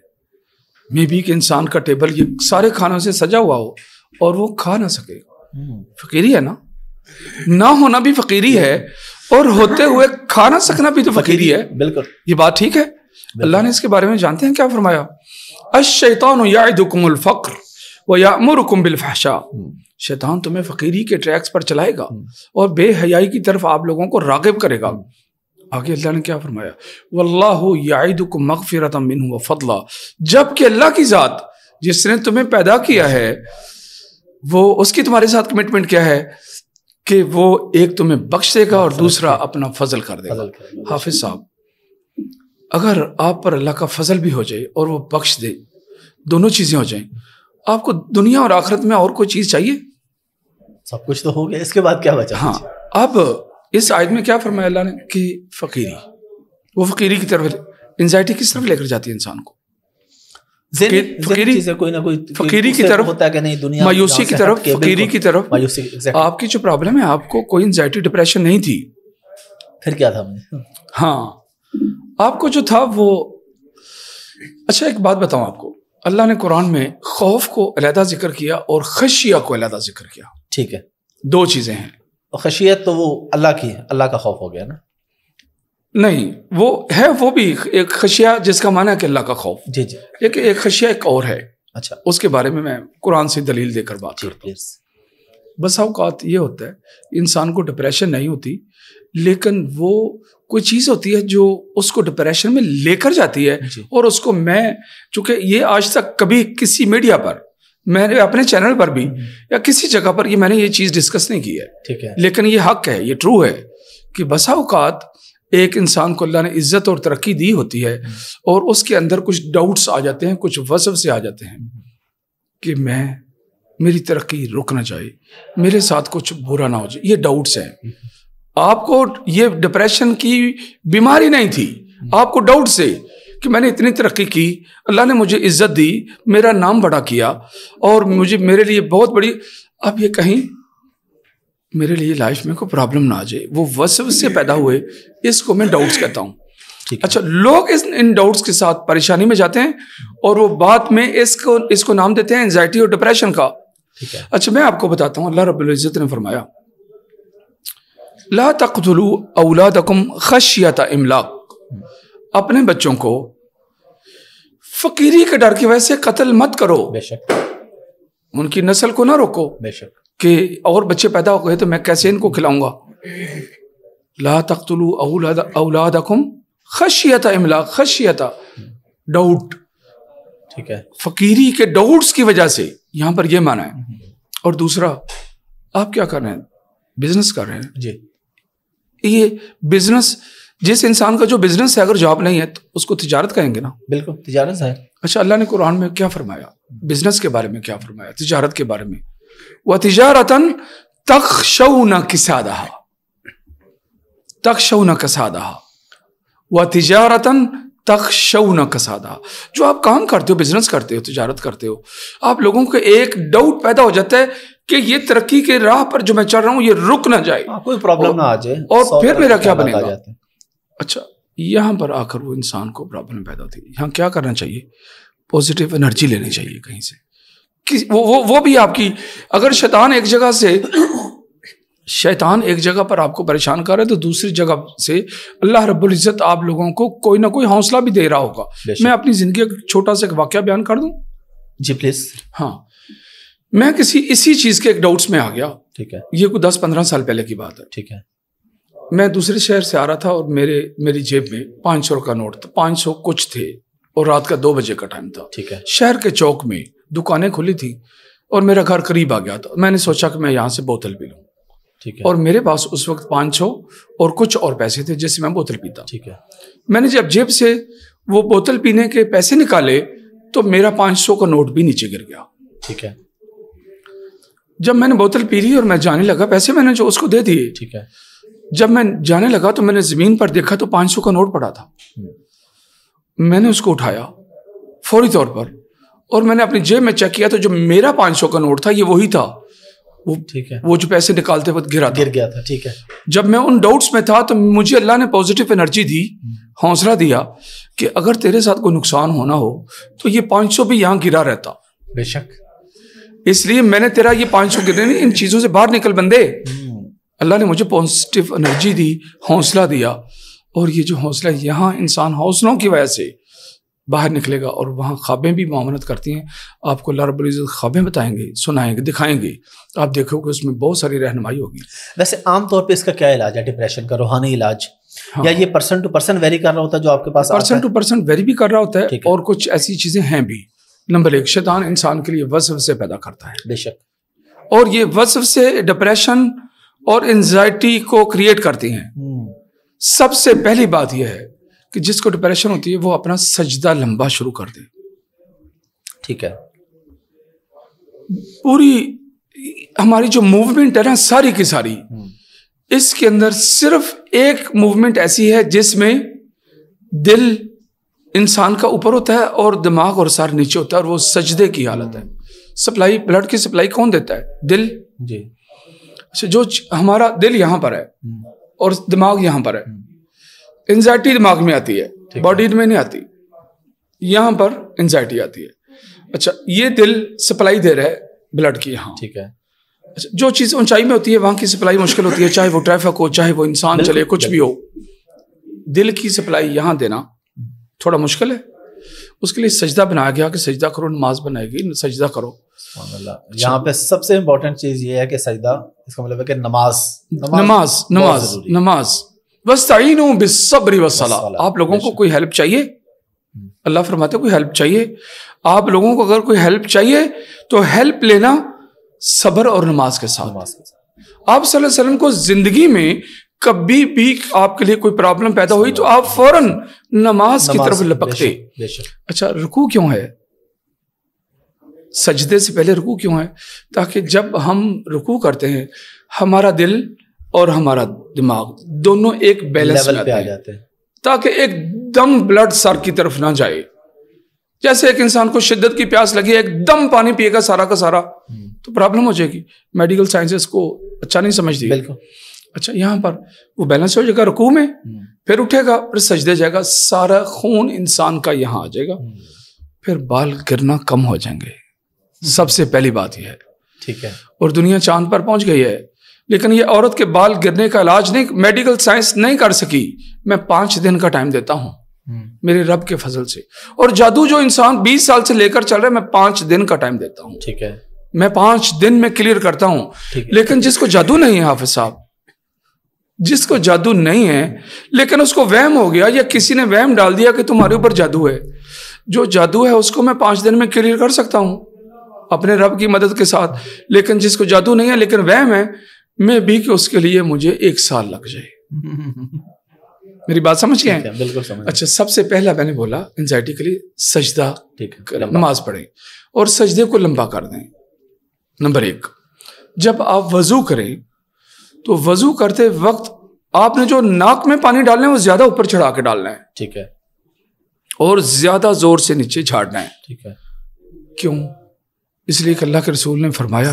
मे बी कि इंसान का टेबल ये सारे खानों से सजा हुआ हो और वो खा ना सके हम्म। फकीरी है ना ना होना भी फकीरी है और होते हुए खा ना सकना भी तो फकीरी है बिल्कुल ये बात ठीक है अल्लाह ने इसके बारे में जानते हैं क्या फरमाया अशैतान यादुकुमुल फ़क्र वयामुरकुम बिलफाशा हम्म। शैतान तुम्हें फकीरी के ट्रैक्स पर चलाएगा हम्म। और बेहयाई की तरफ आप लोगों को रागब करेगा हम्म। आगे अल्लाह ने क्या फरमाया वल्लाह याद मिन हुआ जबकि अल्लाह की ज़ात जिसने तुम्हें पैदा किया है वो उसकी तुम्हारे साथ कमिटमेंट क्या है कि वो एक तुम्हें बख्श देगा और दूसरा अपना फजल कर देगा हाफिज साहब अगर आप पर अल्लाह का फजल भी हो जाए और वो बख्श दे दोनों चीज़ें हो जाएं आपको दुनिया और आखिरत में और कोई चीज चाहिए सब कुछ तो हो गया इसके बाद क्या बचा हाँ अब इस आयत में क्या फरमाया अल्लाह ने कि फकीरी वो फकीरी की तरफ एंजाइटी किस तरफ लेकर जाती है इंसान को फकीरी कोई ना कोई फकीरी की तरफ होता है नहीं दुनिया मायूसी की तरफ फकीरी की तरफ मायूसी आपकी जो प्रॉब्लम है आपको कोई एंजाइटी डिप्रेशन नहीं थी फिर क्या था हाँ आपको जो था वो अच्छा एक बात बताऊं आपको अल्लाह ने कुरान में खौफ को अलहदा जिक्र किया और खशिया को अलहदा जिक्र किया ठीक है दो चीज़ें हैं खशियत तो वो अल्लाह की है अल्लाह का खौफ हो गया ना नहीं वो है वो भी एक खशिया जिसका माना है कि अल्लाह का खौफ जी जी एक, एक खशिया एक और है अच्छा उसके बारे में मैं कुरान से दलील देकर बात करता बस अवकात ये होता है इंसान को डिप्रेशन नहीं होती लेकिन वो कोई चीज़ होती है जो उसको डिप्रेशन में लेकर जाती है और उसको मैं चूंकि ये आज तक कभी किसी मीडिया पर मैंने अपने चैनल पर भी हम्म। या किसी जगह पर ये मैंने ये चीज़ डिस्कस नहीं की है ठीक है लेकिन ये हक है ये ट्रू है कि बसा अवकात एक इंसान को अल्लाह ने इज्जत और तरक्की दी होती है हम्म। और उसके अंदर कुछ डाउट्स आ जाते हैं कुछ वसव से आ जाते हैं हम्म। कि मैं मेरी तरक्की रुकना चाहिए मेरे साथ कुछ बुरा ना हो जाए ये डाउट्स हैं आपको ये डिप्रेशन की बीमारी नहीं थी आपको डाउट से कि मैंने इतनी तरक्की की अल्लाह ने मुझे इज्जत दी मेरा नाम बड़ा किया और मुझे मेरे लिए बहुत बड़ी अब ये कहीं मेरे लिए लाइफ में कोई प्रॉब्लम ना आ जाए वो वसव से पैदा हुए इसको मैं डाउट्स कहता हूँ अच्छा लोग इस इन डाउट्स के साथ परेशानी में जाते हैं और वो बाद में इसको इसको नाम देते हैं एनजाइटी और डिप्रेशन का अच्छा मैं आपको बताता हूँ अल्लाह रबुल्ज़त ने फरमाया ला तख्तलु औलादकुम खशियत इमलाक अपने बच्चों को फकीरी के डर की वजह से कत्ल मत करो बेशक उनकी नस्ल को ना रोको बेशक कि और बच्चे पैदा हो गए तो मैं कैसे इनको खिलाऊंगा ला तख्तलु औलाद औलादकुम खशियत इमलाक खशियत डाउट ठीक है फकीरी के डाउट्स की वजह से यहाँ पर यह माना है और दूसरा आप क्या कर रहे हैं बिजनेस कर रहे हैं जी ये बिजनेस जिस इंसान का जो बिजनेस है अगर जॉब नहीं है तो उसको तिजारत कहेंगे ना बिल्कुल तिजारत है अच्छा अल्लाह ने कुरान में क्या फरमाया बिजनेस के बारे में क्या फरमाया तिजारत के बारे में वह तिजारतन तक शव न किसादा तक शव न कसादहा वह तिजारतन तक शव न कसादा जो आप काम करते हो बिजनेस करते हो तिजारत करते हो आप लोगों को एक डाउट पैदा हो जाता है कि ये तरक्की के राह पर जो मैं चल रहा हूँ ये रुक ना जाए आ, हाँ, कोई प्रॉब्लम ना आ जाए और फिर मेरा क्या बनेगा अच्छा यहां पर आकर वो इंसान को प्रॉब्लम पैदा होती है यहाँ क्या करना चाहिए पॉजिटिव एनर्जी लेनी चाहिए कहीं से कि वो वो वो भी आपकी अगर शैतान एक जगह से शैतान एक जगह पर आपको परेशान कर रहा है तो दूसरी जगह से अल्लाह रब्बुल इज़्ज़त आप लोगों को कोई ना कोई हौसला भी दे रहा होगा मैं अपनी ज़िंदगी का छोटा सा एक वाक्य बयान कर दूं जी प्लीज़ हाँ मैं किसी इसी चीज के एक डाउट्स में आ गया ठीक है ये कोई दस पंद्रह साल पहले की बात है ठीक है मैं दूसरे शहर से आ रहा था और मेरे मेरी जेब में पांच सौ का नोट था पांच सौ कुछ थे और रात का दो बजे का टाइम था ठीक है शहर के चौक में दुकानें खुली थी और मेरा घर करीब आ गया था मैंने सोचा कि मैं यहाँ से बोतल पी लूँ ठीक है और मेरे पास उस वक्त पांच सौ और कुछ और पैसे थे जिससे मैं बोतल पीता ठीक है मैंने जब जेब से वो बोतल पीने के पैसे निकाले तो मेरा पांच सौ का नोट भी नीचे गिर गया ठीक है जब मैंने बोतल पी ली और मैं जाने लगा पैसे मैंने जो उसको दे दिए ठीक है जब मैं जाने लगा तो मैंने ज़मीन पर देखा तो पाँच का नोट पड़ा था मैंने उसको उठाया फौरी तौर पर और मैंने अपनी जेब में चेक किया तो जो मेरा पाँच सौ का नोट था ये वही था वो ठीक है वो जो पैसे निकालते वक्त गिरा गिर गया था ठीक है जब मैं उन डाउट्स में था तो मुझे अल्लाह ने पॉजिटिव एनर्जी दी हौसला दिया कि अगर तेरे साथ कोई नुकसान होना हो तो ये पाँच सौ भी यहाँ गिरा रहता बेशक इसलिए मैंने तेरा ये पांच सौ गिरने इन चीज़ों से बाहर निकल बंदे अल्लाह ने मुझे पॉजिटिव एनर्जी दी हौसला दिया और ये जो हौसला यहाँ इंसान हौसलों की वजह से बाहर निकलेगा और वहाँ ख्वाबें भी मामनत करती हैं आपको अल्लाह रब्बुल इज़्ज़त ख्वाबें बताएंगे सुनाएंगे दिखाएंगे आप देखोगे उसमें बहुत सारी रहनमाई होगी वैसे आमतौर पर इसका क्या इलाज है डिप्रेशन का रूहानी इलाज हाँ। या ये पर्सन टू पर्सन वेरी कर रहा होता है जो आपके पास पर्सन टू पर्सन वेरी भी कर रहा होता है और कुछ ऐसी चीज़ें हैं भी नंबर एक शैतान इंसान के लिए वसव से पैदा करता है बेशक और ये वसव से डिप्रेशन और एनजाइटी को क्रिएट करती हैं हम्म। सबसे पहली बात यह है कि जिसको डिप्रेशन होती है वो अपना सजदा लंबा शुरू कर दे ठीक है पूरी हमारी जो मूवमेंट है ना सारी की सारी हम्म। इसके अंदर सिर्फ एक मूवमेंट ऐसी है जिसमें दिल इंसान का ऊपर होता है और दिमाग और सार नीचे होता है और वो सजदे की हालत है सप्लाई ब्लड की सप्लाई कौन देता है दिल जी अच्छा जो हमारा दिल यहाँ पर है हम्म। और दिमाग यहाँ पर है एंजाइटी दिमाग में आती है बॉडी में नहीं आती यहाँ पर एंजाइटी आती है अच्छा ये दिल सप्लाई दे रहा है ब्लड की यहाँ ठीक है अच्छा जो चीज़ ऊंचाई में होती है वहाँ की सप्लाई मुश्किल होती है चाहे वो ट्रैफिक हो चाहे वो इंसान चले कुछ भी हो दिल की सप्लाई यहाँ देना थोड़ा मुश्किल है उसके लिए सजदा बनाया गया कि सजदा करो नमाज बनाएगी सजदा करो यहाँ पे सबसे इम्पोर्टेंट चीज ये है कि सजदा इसका मतलब है कि नमाज नमाज नमाज नमाज बस तयन बेसब्री वसला आप लोगों को कोई हेल्प चाहिए हम्म। अल्लाह फरमाते कोई हेल्प चाहिए आप लोगों को अगर कोई हेल्प चाहिए तो हेल्प लेना सबर और नमाज के साथ नमाज के साथ आप वसल्लम को जिंदगी में कभी भी आपके लिए कोई प्रॉब्लम पैदा हुई तो आप फौरन नमाज की तरफ लपकते अच्छा रुकू क्यों है सजदे से पहले रुकू क्यों है ताकि जब हम रुकू करते हैं हमारा दिल और हमारा दिमाग दोनों एक बैलेंस पे आ जाते हैं ताकि एकदम ब्लड सर की तरफ ना जाए जैसे एक इंसान को शिद्दत की प्यास लगी एकदम पानी पिएगा सारा का सारा हम्म। तो प्रॉब्लम हो जाएगी मेडिकल साइंसेस को अच्छा नहीं समझती बिल्कुल अच्छा यहाँ पर वो बैलेंस हो जाएगा रुकू में हम्म। फिर उठेगा फिर सजदे जाएगा सारा खून इंसान का यहाँ आ जाएगा हम्म। फिर बाल गिरना कम हो जाएंगे हम्म। सबसे पहली बात यह है ठीक है और दुनिया चांद पर पहुंच गई है लेकिन ये औरत के बाल गिरने का इलाज नहीं मेडिकल साइंस नहीं कर सकी मैं पांच दिन का टाइम देता हूँ मेरे रब के फजल से और जादू जो इंसान बीस साल से लेकर चल रहा है मैं पांच दिन का टाइम देता हूँ ठीक है मैं पांच दिन में क्लियर करता हूँ लेकिन जिसको जादू नहीं है हाफिज साहब जिसको जादू नहीं है लेकिन उसको वहम हो गया या किसी ने वहम डाल दिया कि तुम्हारे ऊपर जादू है जो जादू है उसको मैं पांच दिन में क्लियर कर सकता हूं अपने रब की मदद के साथ लेकिन जिसको जादू नहीं है लेकिन वहम है मैं भी कि उसके लिए मुझे एक साल लग जाए मेरी बात समझ गए बिल्कुल समझ अच्छा सबसे पहला मैंने बोला एंजाइटी के लिए सजदा नमाज पढ़ें और सजदे को लंबा कर दें नंबर एक जब आप वजू करें तो वजू करते वक्त आपने जो नाक में पानी डालना है वो ज्यादा ऊपर चढ़ा के डालना है ठीक है और ज्यादा जोर से नीचे झाड़ना है ठीक है क्यों इसलिए अल्लाह के रसूल ने फरमाया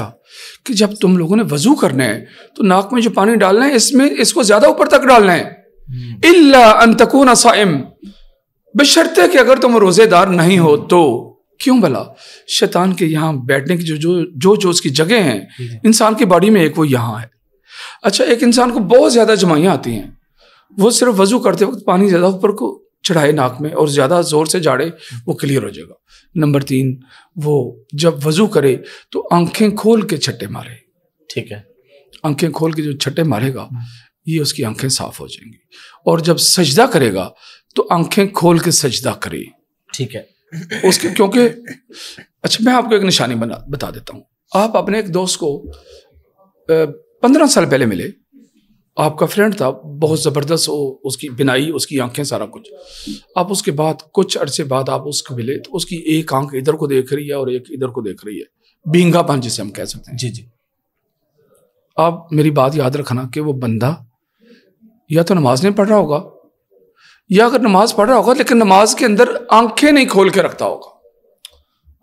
कि जब तुम लोगों ने वजू करना है तो नाक में जो पानी डालना है इसमें इसको ज्यादा ऊपर तक डालना है हम्म। इल्ला अंतकून असाइम बशर्ते कि अगर तुम रोजेदार नहीं हो तो क्यों भला शैतान के यहां बैठने की जो जो जो जो उसकी जगह है इंसान की बॉडी में एक वो यहां है अच्छा एक इंसान को बहुत ज़्यादा जमाइयाँ आती हैं वो सिर्फ वजू करते वक्त पानी ज़्यादा ऊपर को चढ़ाए नाक में और ज़्यादा ज़ोर से जाड़े वो क्लियर हो जाएगा नंबर तीन वो जब वजू करे तो आंखें खोल के छट्टे मारे ठीक है आंखें खोल के जो छट्टे मारेगा हम्म। ये उसकी आंखें साफ हो जाएंगी और जब सजदा करेगा तो आंखें खोल के सजदा करे ठीक है उसके क्योंकि अच्छा मैं आपको एक निशानी बना बता देता हूँ आप अपने एक दोस्त को पंद्रह साल पहले मिले आपका फ्रेंड था बहुत ज़बरदस्त हो उसकी बिनाई उसकी आंखें सारा कुछ आप उसके बाद कुछ अरसे बाद आप उसको मिले तो उसकी एक आंख इधर को देख रही है और एक इधर को देख रही है बींगापन जिसे हम कह सकते हैं जी जी आप मेरी बात याद रखना कि वो बंदा या तो नमाज नहीं पढ़ रहा होगा या अगर नमाज पढ़ रहा होगा लेकिन नमाज के अंदर आंखें नहीं खोल के रखता होगा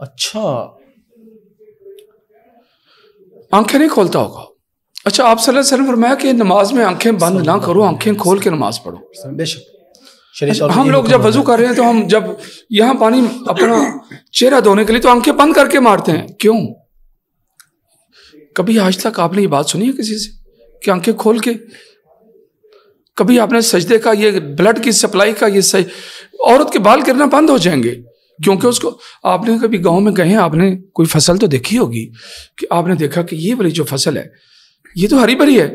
अच्छा आंखें नहीं खोलता होगा अच्छा आप सर फरमाया कि नमाज में आंखें बंद ना करो आंखें खोल के नमाज पढ़ो बेशक हम लोग जब वजू कर रहे हैं तो हम जब यहाँ पानी अपना चेहरा धोने के लिए तो आंखें बंद करके मारते हैं क्यों कभी आज तक आपने ये बात सुनी है किसी से कि आंखें खोल के कभी आपने सजदे का ये ब्लड की सप्लाई का ये सही औरत के बाल गिरना बंद हो जाएंगे क्योंकि उसको आपने कभी गांव में गए हैं आपने कोई फसल तो देखी होगी कि आपने देखा कि ये वाली जो फसल है ये तो हरी भरी है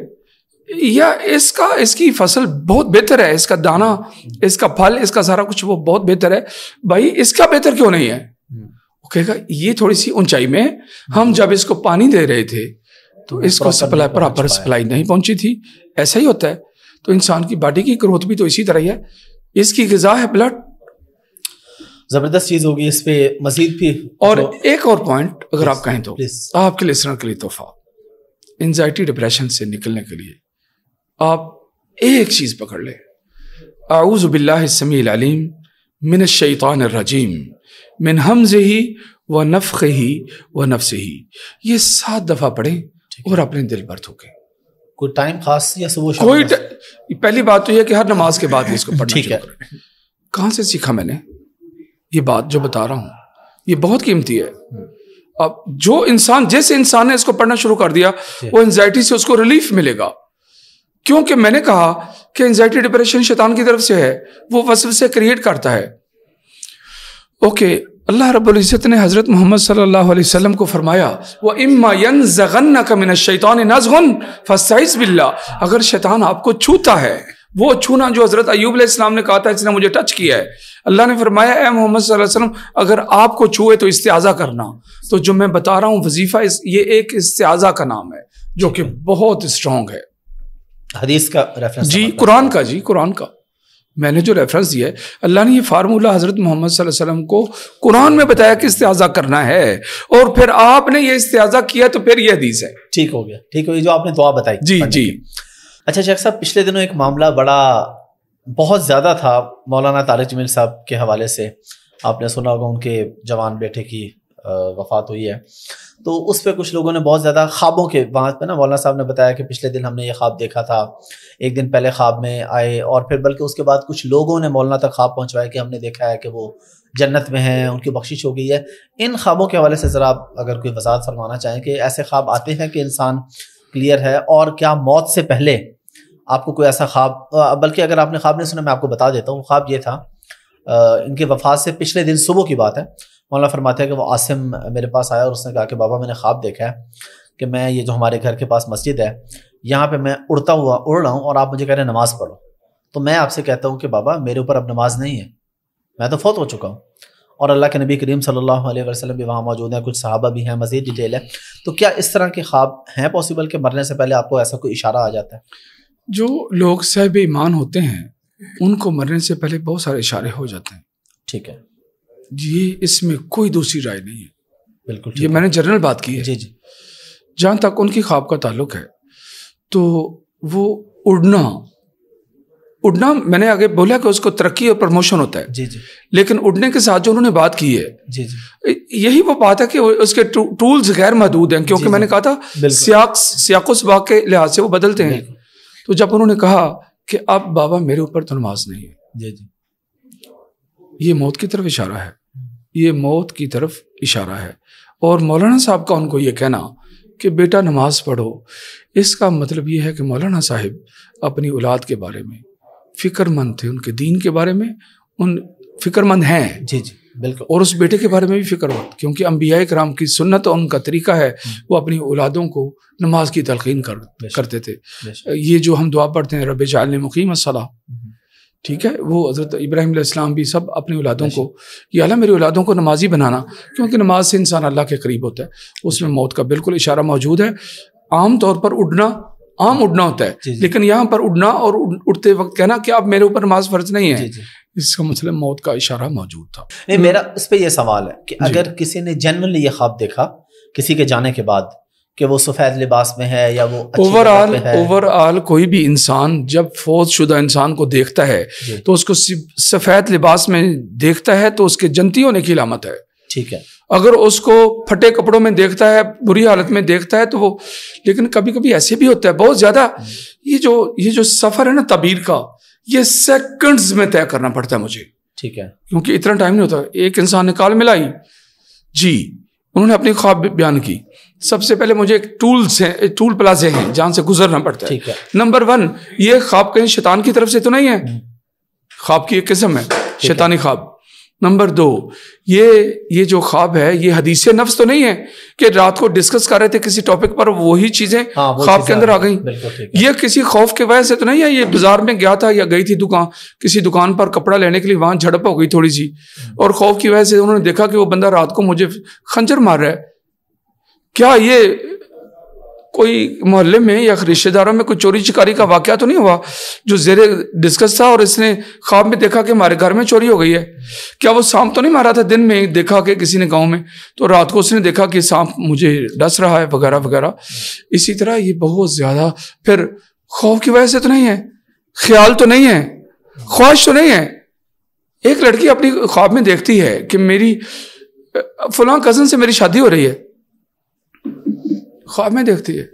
या इसका इसकी फसल बहुत बेहतर है इसका दाना हम्म। इसका फल इसका सारा कुछ वो बहुत बेहतर है भाई इसका बेहतर क्यों नहीं है हम्म। कहेगा ये थोड़ी सी ऊंचाई में हम जब इसको पानी दे रहे थे तो, तो इसको सप्लाई प्रॉपर सप्लाई नहीं पहुंची थी ऐसा ही होता है तो इंसान की बॉडी की ग्रोथ भी तो इसी तरह ही है इसकी गजा है ब्लड जबरदस्त चीज होगी इस पर मजीद भी और तो एक और पॉइंट अगर आप कहें तो आपके लिसनर के लिए तोहफा एनजाइटी डिप्रेशन से निकलने के लिए आप एक चीज़ पकड़ लें बिल्लाम मिन शैतान रजीम मिन हमज ही व नफ़ ही व नफ्स ही ये सात दफ़ा पढ़ें और अपने दिल पर थूकें कोई टाइम खास या सुबह कोई ट... पहली बात तो यह कि हर नमाज के बाद इसको पढ़ना ठीक है कहाँ से सीखा मैंने ये बात जो बता रहा हूँ ये बहुत कीमती है अब जो इंसान जैसे इंसान ने इसको पढ़ना शुरू कर दिया वो एंजाइटी से उसको रिलीफ मिलेगा क्योंकि मैंने कहा कि एंजाइटी डिप्रेशन शैतान की तरफ से है वो वसव से क्रिएट करता है ओके अल्लाह रब्बुल इज़्ज़त ने हज़रत मोहम्मद सल्लल्लाहु अलैहि वसल्लम को फरमाया वह इम्मा यन का मिन शैतान नजगन फसाइज बिल्ला अगर शैतान आपको छूता है वो छूना जो हज़रत अयूब इस्लाम ने कहा था इसने मुझे टच किया है अल्लाह ने फरमाया ए मोहम्मद वसल्लम अगर आपको छूए तो इस्तेजा करना तो जो मैं बता रहा हूँ वजीफ़ा इस ये एक इस्तेजा का नाम है जो कि बहुत स्ट्रॉन्ग है हदीस का रेफरेंस जी कुरान का जी कुरान का मैंने जो रेफरेंस दिया है अल्लाह ने ये फार्मूला हज़रत मोहम्मद वसल्लम को कुरान में बताया कि इस्तेजा करना है और फिर आपने ये इस्तेजा किया तो फिर यह हदीस है ठीक हो गया ठीक हो गया जो आपने दुआ बताई जी हाँ जी अच्छा शेख साहब पिछले दिनों एक मामला बड़ा बहुत ज़्यादा था मौलाना तारिक जमील साहब के हवाले से आपने सुना होगा उनके जवान बेटे की वफात हुई है तो उस पर कुछ लोगों ने बहुत ज़्यादा ख्वाबों के वहाँ पे ना मौलाना साहब ने बताया कि पिछले दिन हमने ये ख्वाब देखा था एक दिन पहले ख्वाब में आए और फिर बल्कि उसके बाद कुछ लोगों ने मौलाना तक ख्वाब पहुँचवाया कि हमने देखा है कि वो जन्नत में हैं उनकी बख्शिश हो गई है इन ख्वाबों के हवाले से ज़रा आप अगर कोई वजात फरमाना चाहें कि ऐसे ख्वाब आते हैं कि इंसान क्लियर है और क्या मौत से पहले आपको कोई ऐसा ख्वाब बल्कि अगर आपने ख्वाब नहीं सुना मैं आपको बता देता हूँ ख्वाब ये था आ, इनके वफात से पिछले दिन सुबह की बात है मौलाना फरमाते हैं कि वो आसिम मेरे पास आया और उसने कहा कि बाबा मैंने ख्वाब देखा है कि मैं ये जो हमारे घर के पास मस्जिद है यहाँ पे मैं उड़ता हुआ उड़ रहा हूँ और आप मुझे कह रहे हैं नमाज़ पढ़ो तो मैं आपसे कहता हूँ कि बाबा मेरे ऊपर अब नमाज नहीं है मैं तो फौत हो चुका हूँ और अल्लाह के नबी करीम सल्लल्लाहु अलैहि वसल्लम भी वहाँ मौजूद हैं कुछ सहाबा भी हैं मजीद डिटेल है तो क्या इस तरह के ख्वाब हैं पॉसिबल कि मरने से पहले आपको ऐसा कोई इशारा आ जाता है जो लोग साहब ईमान होते हैं उनको मरने से पहले बहुत सारे इशारे हो जाते हैं ठीक है ये इसमें कोई दूसरी राय नहीं है बिल्कुल ये मैंने जनरल बात की है जी जी जहाँ तक उनकी ख्वाब का ताल्लुक है तो वो उड़ना उड़ना मैंने आगे बोला कि उसको तरक्की और प्रमोशन होता है जी जी लेकिन उड़ने के साथ जो उन्होंने बात की है जी जी यही वो बात है कि उसके टूल्स गैर महदूद हैं क्योंकि मैंने कहा था सियाक सियाको के लिहाज से वो बदलते हैं तो जब उन्होंने कहा कि अब बाबा मेरे ऊपर तो नमाज नहीं है जी ये मौत की तरफ इशारा है ये मौत की तरफ इशारा है और मौलाना साहब का उनको ये कहना कि बेटा नमाज पढ़ो इसका मतलब ये है कि मौलाना साहब अपनी औलाद के बारे में फ़िक्रमंद थे उनके दीन के बारे में उन फिक्रमंद हैं जी जी बिल्कुल और उस बेटे के बारे में भी फिक्र मत क्योंकि अम्बिया कराम की सुन्नत और उनका तरीका है हम्म। वो अपनी औलादों को नमाज की तलखीन कर करते थे ये जो हम दुआ पढ़ते हैं रब जाल मुकीम सलाह हम्म। ठीक है वो हज़रत इब्राहिम भी सब अपने औलादों को ये अला मेरी औलादों को नमाजी बनाना क्योंकि नमाज से इंसान अल्लाह के करीब होता है उसमें मौत का बिल्कुल इशारा मौजूद है आम तौर पर उड़ना आम हाँ। उड़ना होता है लेकिन यहाँ पर उड़ना और उड़ते वक्त कहना कि आप मेरे ऊपर नमाज फर्ज नहीं है इसका मतलब मौत का इशारा मौजूद था नहीं तो- मेरा इस पर यह सवाल है कि अगर किसी ने जनरली ये ख्वाब देखा किसी के जाने के बाद कि वो सफ़ेद लिबास में है या वो ओवरऑल ओवरऑल कोई भी इंसान जब फौज शुदा इंसान को देखता है तो उसको सफ़ेद लिबास में देखता है तो उसके जनती होने की लामत है ठीक है अगर उसको फटे कपड़ों में देखता है बुरी हालत में देखता है तो वो लेकिन कभी कभी ऐसे भी होता है बहुत ज़्यादा हम्म। ये जो ये जो सफ़र है ना तबीर का ये सेकंड्स में तय करना पड़ता है मुझे ठीक है क्योंकि इतना टाइम नहीं होता एक इंसान ने काल मिलाई जी उन्होंने अपनी ख्वाब बयान की सबसे पहले मुझे एक टूल्स हैं टूल प्लाजे हैं जहां से गुजरना पड़ता है, है। नंबर वन ये ख्वाब कहीं शैतान की तरफ से तो नहीं है हम्म। ख्वाब की एक किस्म है शैतानी ख्वाब नंबर दो ये ये जो ख्वाब है ये हदीस नफ्स तो नहीं है कि रात को डिस्कस कर रहे थे किसी टॉपिक पर वही चीजें हाँ, ख्वाब के अंदर आ गई ये किसी खौफ के वजह से तो नहीं है ये बाजार में गया था या गई थी दुकान किसी दुकान पर कपड़ा लेने के लिए वहां झड़प हो गई थोड़ी सी हम्म। और खौफ की वजह से उन्होंने देखा कि वो बंदा रात को मुझे खंजर मार रहा है क्या ये कोई मोहल्ले में या रिश्तेदारों में कोई चोरी चिकारी का वाक़ तो नहीं हुआ जो जेरे डिस्कस था और इसने ख्वाब में देखा कि हमारे घर में चोरी हो गई है क्या वो सांप तो नहीं मारा था दिन में देखा कि किसी ने गांव में तो रात को उसने देखा कि सांप मुझे डस रहा है वगैरह वगैरह इसी तरह ये बहुत ज़्यादा फिर खौफ की वजह से तो नहीं है ख्याल तो नहीं है ख्वाहिश तो नहीं है एक लड़की अपनी ख्वाब में देखती है कि मेरी फलां कज़न से मेरी शादी हो रही है ख्वाब में देखती है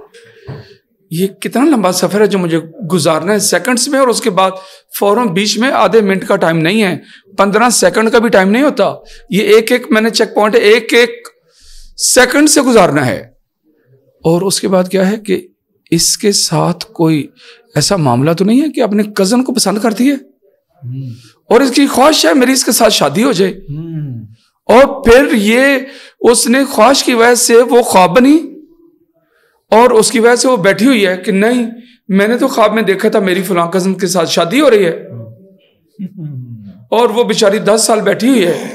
ये कितना लंबा सफ़र है जो मुझे गुजारना है सेकंड्स में और उसके बाद फ़ौरन बीच में आधे मिनट का टाइम नहीं है पंद्रह सेकंड का भी टाइम नहीं होता ये एक एक मैंने चेक पॉइंट एक एक सेकंड से गुजारना है और उसके बाद क्या है कि इसके साथ कोई ऐसा मामला तो नहीं है कि अपने कज़न को पसंद करती है हम्म। और इसकी ख्वाहिश है मेरी इसके साथ शादी हो जाए हम्म। और फिर ये उसने ख्वाहिश की वजह से वो ख्वाब बनी और उसकी वजह से वो बैठी हुई है कि नहीं मैंने तो ख्वाब में देखा था मेरी फलां कजन के साथ शादी हो रही है और वो बेचारी दस साल बैठी हुई है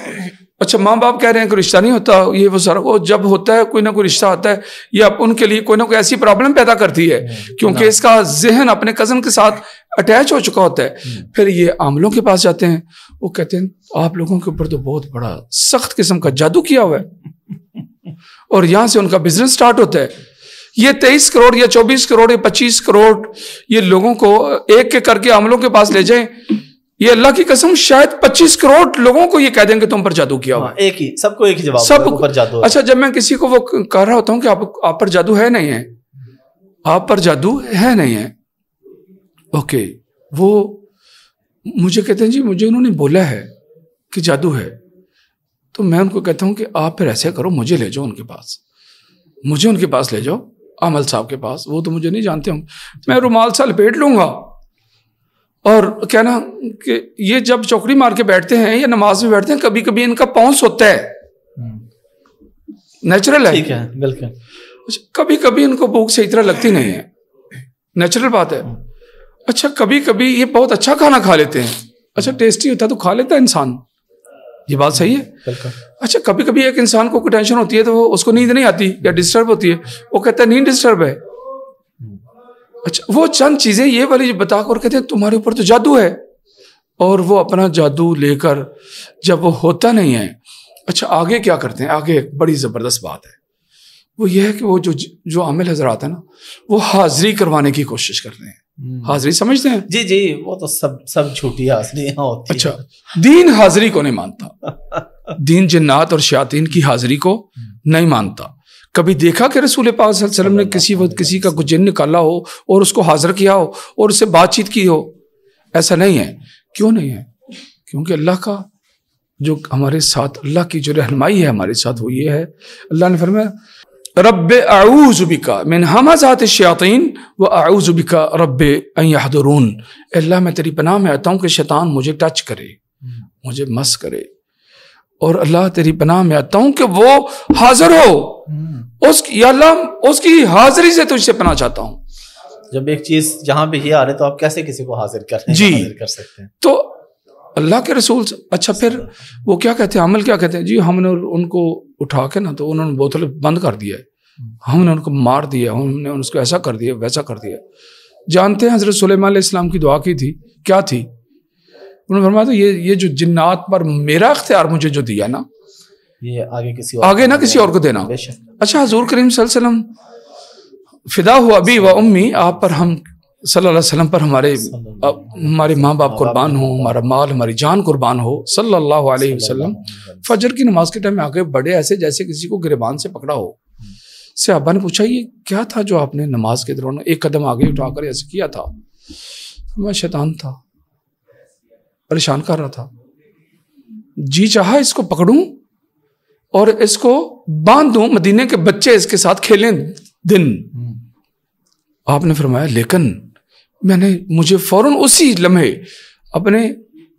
अच्छा माँ बाप कह रहे हैं कि रिश्ता नहीं होता ये वो सारा वो जब होता है कोई ना कोई रिश्ता आता है ये अब उनके लिए कोई ना कोई ऐसी प्रॉब्लम पैदा करती है क्योंकि इसका जहन अपने कज़न के साथ अटैच हो चुका होता है हम्म। फिर ये आमलों के पास जाते हैं वो कहते हैं आप लोगों के ऊपर तो बहुत बड़ा सख्त किस्म का जादू किया हुआ है और यहां से उनका बिजनेस स्टार्ट होता है ये तेईस करोड़ या चौबीस करोड़ या पच्चीस करोड़ ये लोगों को एक के करके अमलों के पास ले जाए ये अल्लाह की कसम शायद पच्चीस करोड़ लोगों को ये कह देंगे तुम पर जादू किया हुआ हाँ, एक ही सबको एक ही जवाब सब पर जादू अच्छा जब मैं किसी को वो कह रहा होता हूं कि आप आप पर जादू है नहीं है आप पर जादू है नहीं है ओके वो मुझे कहते हैं जी मुझे उन्होंने बोला है कि जादू है तो मैं उनको कहता हूं कि आप फिर ऐसे करो मुझे ले जाओ उनके पास मुझे उनके पास ले जाओ अमल साहब के पास वो तो मुझे नहीं जानते होंगे मैं रुमाल सा लपेट लूँगा और क्या ना कि ये जब चौकड़ी मार के बैठते हैं या नमाज में बैठते हैं कभी कभी इनका पहुंच होता है नेचुरल हम्म। है ठीक है बिल्कुल अच्छा, कभी कभी इनको भूख सही तरह लगती नहीं है नेचुरल बात है हम्म। अच्छा कभी कभी ये बहुत अच्छा खाना खा लेते हैं अच्छा टेस्टी हम्म। होता है तो खा लेता इंसान ये बात सही है हाँ, अच्छा कभी कभी एक इंसान को कोई टेंशन होती है तो वो उसको नींद नहीं आती या डिस्टर्ब होती है वो कहता है नींद डिस्टर्ब है अच्छा वो चंद चीजें ये वाली बताकर कहते हैं तुम्हारे ऊपर तो जादू है और वो अपना जादू लेकर जब वो होता नहीं है अच्छा आगे क्या करते हैं आगे एक बड़ी ज़बरदस्त बात है वो ये है कि वो जो जो आमिल हजरात है ना वो हाजिरी करवाने की कोशिश करते हैं हम्म। हाजरी समझते हैं जी जी वो तो सब सब झूठी हाजिरियां होती अच्छा है। दीन हाजरी को नहीं मानता दीन जन्नात और शयातीन की हाजरी को हम्म। नहीं मानता कभी देखा कि रसूल पाक वसल्लम ने किसी वक्त किसी का कुछ जिन निकाला हो और उसको हाजिर किया हो और उससे बातचीत की हो ऐसा नहीं है क्यों नहीं है क्योंकि अल्लाह का जो हमारे साथ अल्लाह की जो रहनमाई है हमारे साथ वो ये है अल्लाह ने फरमाया रब आऊजुबिका आऊज़बिका हम हमाजात शयातिन व आऊजुबिका रब अहदरून अल्लाह मैं तेरी पनाह में आता हूँ कि शैतान मुझे टच करे मुझे मस करे और अल्लाह तेरी पनाह में आता हूँ कि वो हाजिर हो उसकी अल्लाह उसकी हाजिरी से तुझसे पना चाहता हूँ जब एक चीज जहां पे ये आ रहे तो आप कैसे किसी को हाजिर कर जी हाजिर कर सकते हैं तो अल्लाह के रसूल अच्छा फिर वो क्या कहते हैं अमल क्या कहते हैं जी हमने उनको उठा के ना तो उन्होंने बोतल बंद कर दिया हमने उनको मार दिया हमने उसको ऐसा कर दिया वैसा कर दिया जानते हैं हजरत सुलेमान इस्लाम की दुआ की थी क्या थी उन्होंने फरमाया था तो ये ये जो जिन्नात पर मेरा अख्तियार मुझे जो दिया ना ये आगे किसी और आगे ना किसी और को देना अच्छा हजूर करीम सल्लम फिदा हुआ अभी व उम्मी आप पर हम सल्लल्लाहु अलैहि वसल्लम पर हमारे हमारे माँ बाप कुर्बान हो हमारा माल हमारी जान कुर्बान हो सल्लल्लाहु अलैहि वसल्लम फजर की नमाज के टाइम में आगे बड़े ऐसे जैसे किसी को गिरबान से पकड़ा हो हम्म। सहाबा ने पूछा ये क्या था जो आपने नमाज के दौरान एक कदम आगे उठाकर ऐसे किया था मैं शैतान था परेशान कर रहा था जी चाह इसको पकड़ू और इसको बांध दू मदीने के बच्चे इसके साथ खेलें दिन हम्म। आपने फरमाया लेकिन मैंने मुझे फौरन उसी लम्हे अपने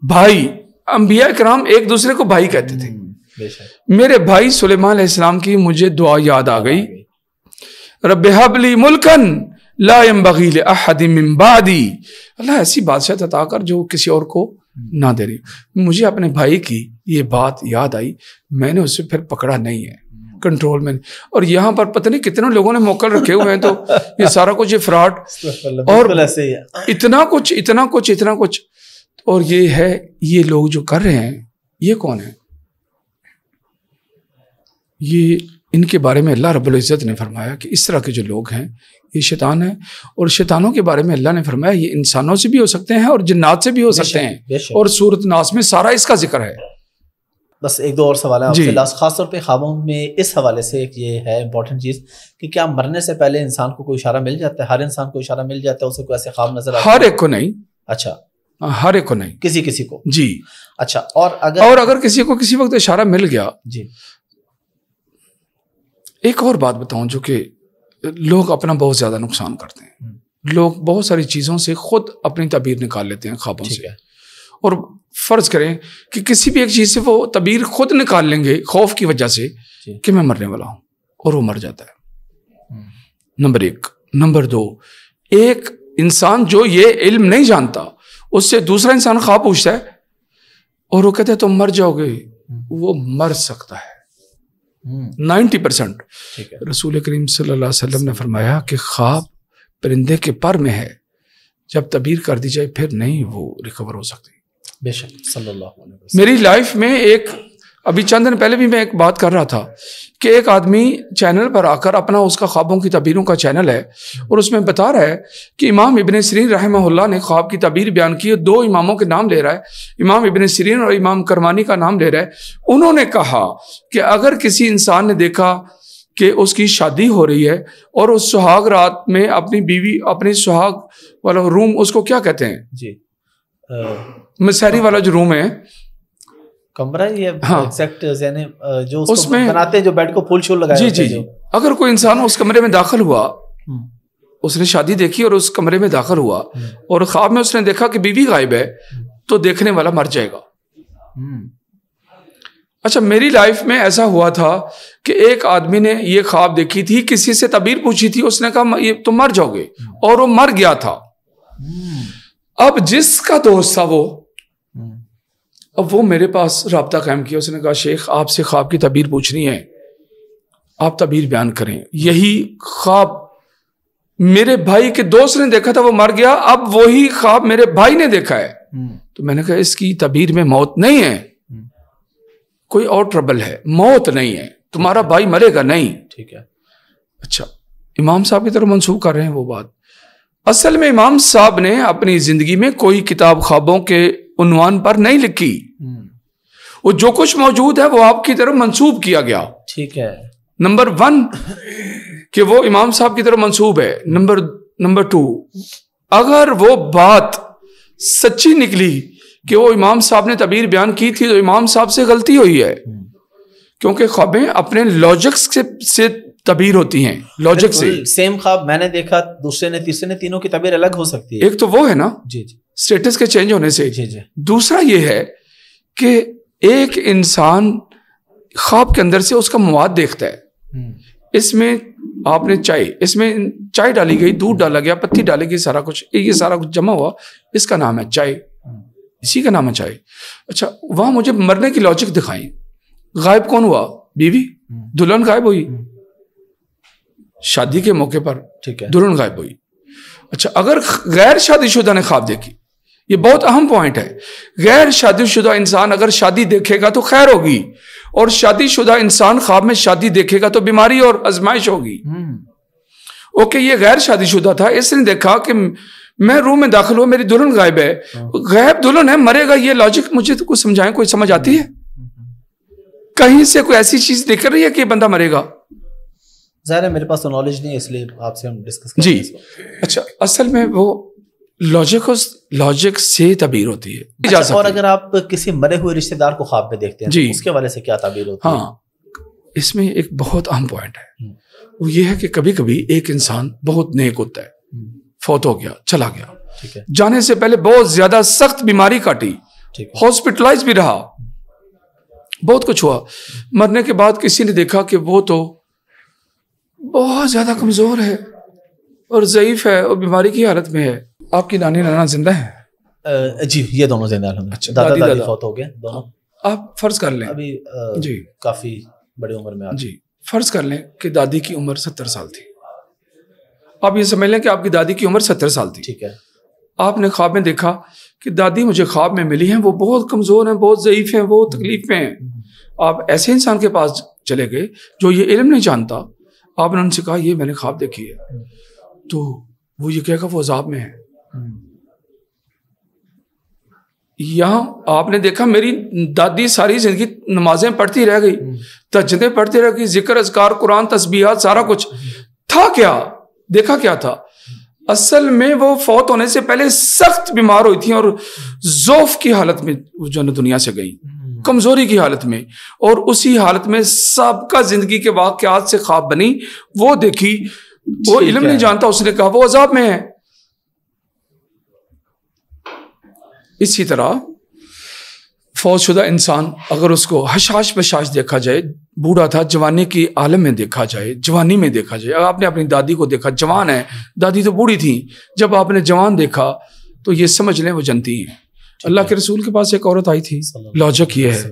भाई अम्बिया कराम एक दूसरे को भाई कहते थे हम्म, मेरे भाई सुलेमान इस्लाम की मुझे दुआ याद आ गई रब हबली मुल्कन लाइम बगील अहदमिम्बादी अल्लाह ऐसी बादशाह अता कर जो किसी और को ना दे रही मुझे अपने भाई की ये बात याद आई मैंने उसे फिर पकड़ा नहीं है कंट्रोल में और यहाँ पर पता नहीं कितने लोगों ने मोकल रखे हुए हैं तो ये सारा कुछ ये फ्रॉड और इतना कुछ इतना कुछ इतना कुछ और ये है ये लोग जो कर रहे हैं ये कौन है ये इनके बारे में अल्लाह रब्बुल इज़्ज़त ने फरमाया कि इस तरह के जो लोग हैं ये शैतान है और शैतानों के बारे में अल्लाह ने फरमाया ये इंसानों से भी हो सकते हैं और जन्नात से भी हो सकते हैं और सूरत नास में सारा इसका जिक्र है बस एक दो और सवाल है आपसे लास्ट खासतौर पे ख्वाबों में इस हवाले से एक ये है इंपॉर्टेंट चीज़ कि क्या मरने से पहले इंसान को कोई इशारा मिल जाता है हर इंसान को इशारा मिल जाता है उसे कोई ऐसे ख्वाब नजर हर एक को नहीं अच्छा हाँ, हर एक को नहीं किसी किसी को जी अच्छा और अगर और अगर किसी को किसी वक्त इशारा मिल गया जी एक और बात बताऊं जो कि लोग अपना बहुत ज्यादा नुकसान करते हैं हम्म। लोग बहुत सारी चीजों से खुद अपनी तबीर निकाल लेते हैं खाबों से है। और फ़र्ज़ करें कि किसी भी एक चीज़ से वो तबीर खुद निकाल लेंगे खौफ की वजह से कि मैं मरने वाला हूं और वो मर जाता है हम्म। नंबर एक नंबर दो एक इंसान जो ये इल्म नहीं जानता उससे दूसरा इंसान खा पूछता है और वो कहते हैं तुम तो मर जाओगे हम्म। वो मर सकता है हम्म। नाइन्टी परसेंट रसूल करीम सल्लल्लाहु ने फरमाया कि ख्वाब परिंदे के पर में है जब तबीर कर दी जाए फिर नहीं वो रिकवर हो सकती बेशक मेरी लाइफ में एक अभी चंद दिन पहले भी मैं एक बात कर रहा था कि एक आदमी चैनल पर आकर अपना उसका ख्वाबों की तबीरों का चैनल है और उसमें बता रहा है कि इमाम इबन सरीन रहमहुल्ला ने ख्वाब की तबीर बयान की दो इमामों के नाम ले रहा है इमाम इबन सरीन और इमाम करमानी का नाम ले रहा है उन्होंने कहा कि अगर किसी इंसान ने देखा कि उसकी शादी हो रही है और उस सुहाग रात में अपनी बीवी अपनी सुहाग वाला रूम उसको क्या कहते हैं जी मिसारी वाला जो रूम है कमरा ये हाँ, एग्जैक्ट यानी जो उसमें बनाते हैं जो बेड को फूल शूल लगाए जी जी जी अगर कोई इंसान उस कमरे में दाखिल हुआ हम्म। उसने शादी देखी और उस कमरे में दाखिल हुआ हम्म। और ख्वाब में उसने देखा कि बीवी गायब है हम्म। तो देखने वाला मर जाएगा अच्छा मेरी लाइफ में ऐसा हुआ था कि एक आदमी ने ये ख्वाब देखी थी किसी से तबीर पूछी थी उसने कहा ये तुम मर जाओगे और वो मर गया था अब जिसका दोस्त था वो हम्म। अब वो मेरे पास रबता कायम किया उसने कहा शेख आपसे ख्वाब की तबीर पूछनी है आप तबीर बयान करें यही ख्वाब मेरे भाई के दोस्त ने देखा था वो मर गया अब वही ख्वाब मेरे भाई ने देखा है हम्म। तो मैंने कहा इसकी तबीर में मौत नहीं है हम्म। कोई और ट्रबल है मौत नहीं है तुम्हारा भाई मरेगा नहीं ठीक है अच्छा इमाम साहब की तरफ मंसूख कर रहे हैं वो बात असल में इमाम साहब ने अपनी जिंदगी में कोई किताब ख्वाबों के उन्वान पर नहीं लिखी हम्म। वो जो कुछ मौजूद है वो आपकी तरफ मंसूब किया गया ठीक है नंबर वन कि वो इमाम साहब की तरफ मंसूब है नंबर नंबर टू अगर वो बात सच्ची निकली कि वो इमाम साहब ने तबीर बयान की थी तो इमाम साहब से गलती हुई है हम्म। क्योंकि ख्वाबें अपने लॉजिक्स से, से तबीर होती हैं लॉजिक से सेम ख्वाब मैंने देखा दूसरे ने तीसरे ने तीनों की तबीर अलग हो सकती है एक तो वो है ना जी जी स्टेटस के चेंज होने से जी जी दूसरा ये है कि एक इंसान ख्वाब के अंदर से उसका मवाद देखता है हम्म। इसमें आपने चाय इसमें चाय डाली गई दूध डाला गया पत्ती डाली गई सारा कुछ ये सारा कुछ जमा हुआ इसका नाम है चाय हम्म। इसी का नाम है चाय अच्छा वहां मुझे मरने की लॉजिक दिखाई गायब कौन हुआ बीवी हम्म। दुल्हन गायब हुई शादी के मौके पर ठीक है दुल्हन गायब हुई अच्छा अगर गैर शादीशुदा ने ख्वाब देखी ये बहुत अहम पॉइंट है गैर शादीशुदा इंसान अगर शादी देखेगा तो खैर होगी और शादीशुदा इंसान ख्वाब में शादी देखेगा तो बीमारी और आजमाइश होगी हम्म। ओके ये गैर शादीशुदा था इसने देखा कि मैं रूम में दाखिल हुआ मेरी दुल्हन गायब है हाँ। गायब दुल्हन है मरेगा ये लॉजिक मुझे तो कुछ समझाएं कोई समझ आती है हम्म। कहीं से कोई ऐसी चीज निकल रही है कि बंदा मरेगा ज़ाहिर है मेरे पास तो नॉलेज नहीं है इसलिए आपसे हम डिस्कस जी अच्छा असल में वो लॉजिक लॉजिक से तबीर होती है अच्छा, और अगर आप किसी मरे हुए रिश्तेदार को ख्वाब में देखते हैं तो जी तो उसके वाले से क्या तबीर होती हाँ, है इसमें एक बहुत अहम पॉइंट है हम्म। वो ये है कि कभी कभी एक इंसान बहुत नेक होता है हम्म। फौत हो गया चला गया ठीक है जाने से पहले बहुत ज्यादा सख्त बीमारी काटी हॉस्पिटलाइज भी रहा बहुत कुछ हुआ मरने के बाद किसी ने देखा कि वो तो बहुत ज़्यादा कमज़ोर है और ज़यीफ़ है और बीमारी की हालत में है आपकी नानी नाना जिंदा है जी ये दोनों जिंदा अच्छा, दादा दादी, दादी, दादी फौत हो गए दोनों आप फर्ज कर लें अभी आ, जी काफ़ी बड़ी उम्र में जी फर्ज कर लें कि दादी की उम्र सत्तर साल थी आप ये समझ लें कि आपकी दादी की उम्र सत्तर साल थी ठीक है आपने ख्वाब में देखा कि दादी मुझे ख्वाब में मिली हैं वो बहुत कमज़ोर हैं बहुत ज़यीफ़ हैं बहुत तकलीफ़ में हैं हम्म। आप ऐसे इंसान के पास चले गए जो ये इल्म नहीं जानता आपने उनसे कहा ये मैंने ख्वाब देखी है हम्म। तो वो ये कहेगा वो अजाब में है हम्म। यहां आपने देखा मेरी दादी सारी जिंदगी नमाजें पढ़ती रह गई हम्म। तजदे पढ़ती रह गई जिक्र अजकार कुरान तस्बीहात सारा कुछ था क्या देखा क्या था असल में वो फौत होने से पहले सख्त बीमार हुई थी और जोफ की हालत में जो दुनिया से गई कमजोरी की हालत में और उसी हालत में सबका जिंदगी के वाकयात से ख्वाब बनी वो देखी वो इलम नहीं जानता उसने कहा वो अजाब में है इसी तरह फौजशुदा इंसान अगर उसको हशाश बशाश देखा जाए बूढ़ा था जवानी की आलम में देखा जाए जवानी में देखा जाए अगर आपने अपनी दादी को देखा जवान है दादी तो बूढ़ी थी जब आपने जवान देखा तो ये समझ लें वो जनती हैं अल्लाह के रसूल के पास एक औरत आई थी लॉजिक ये है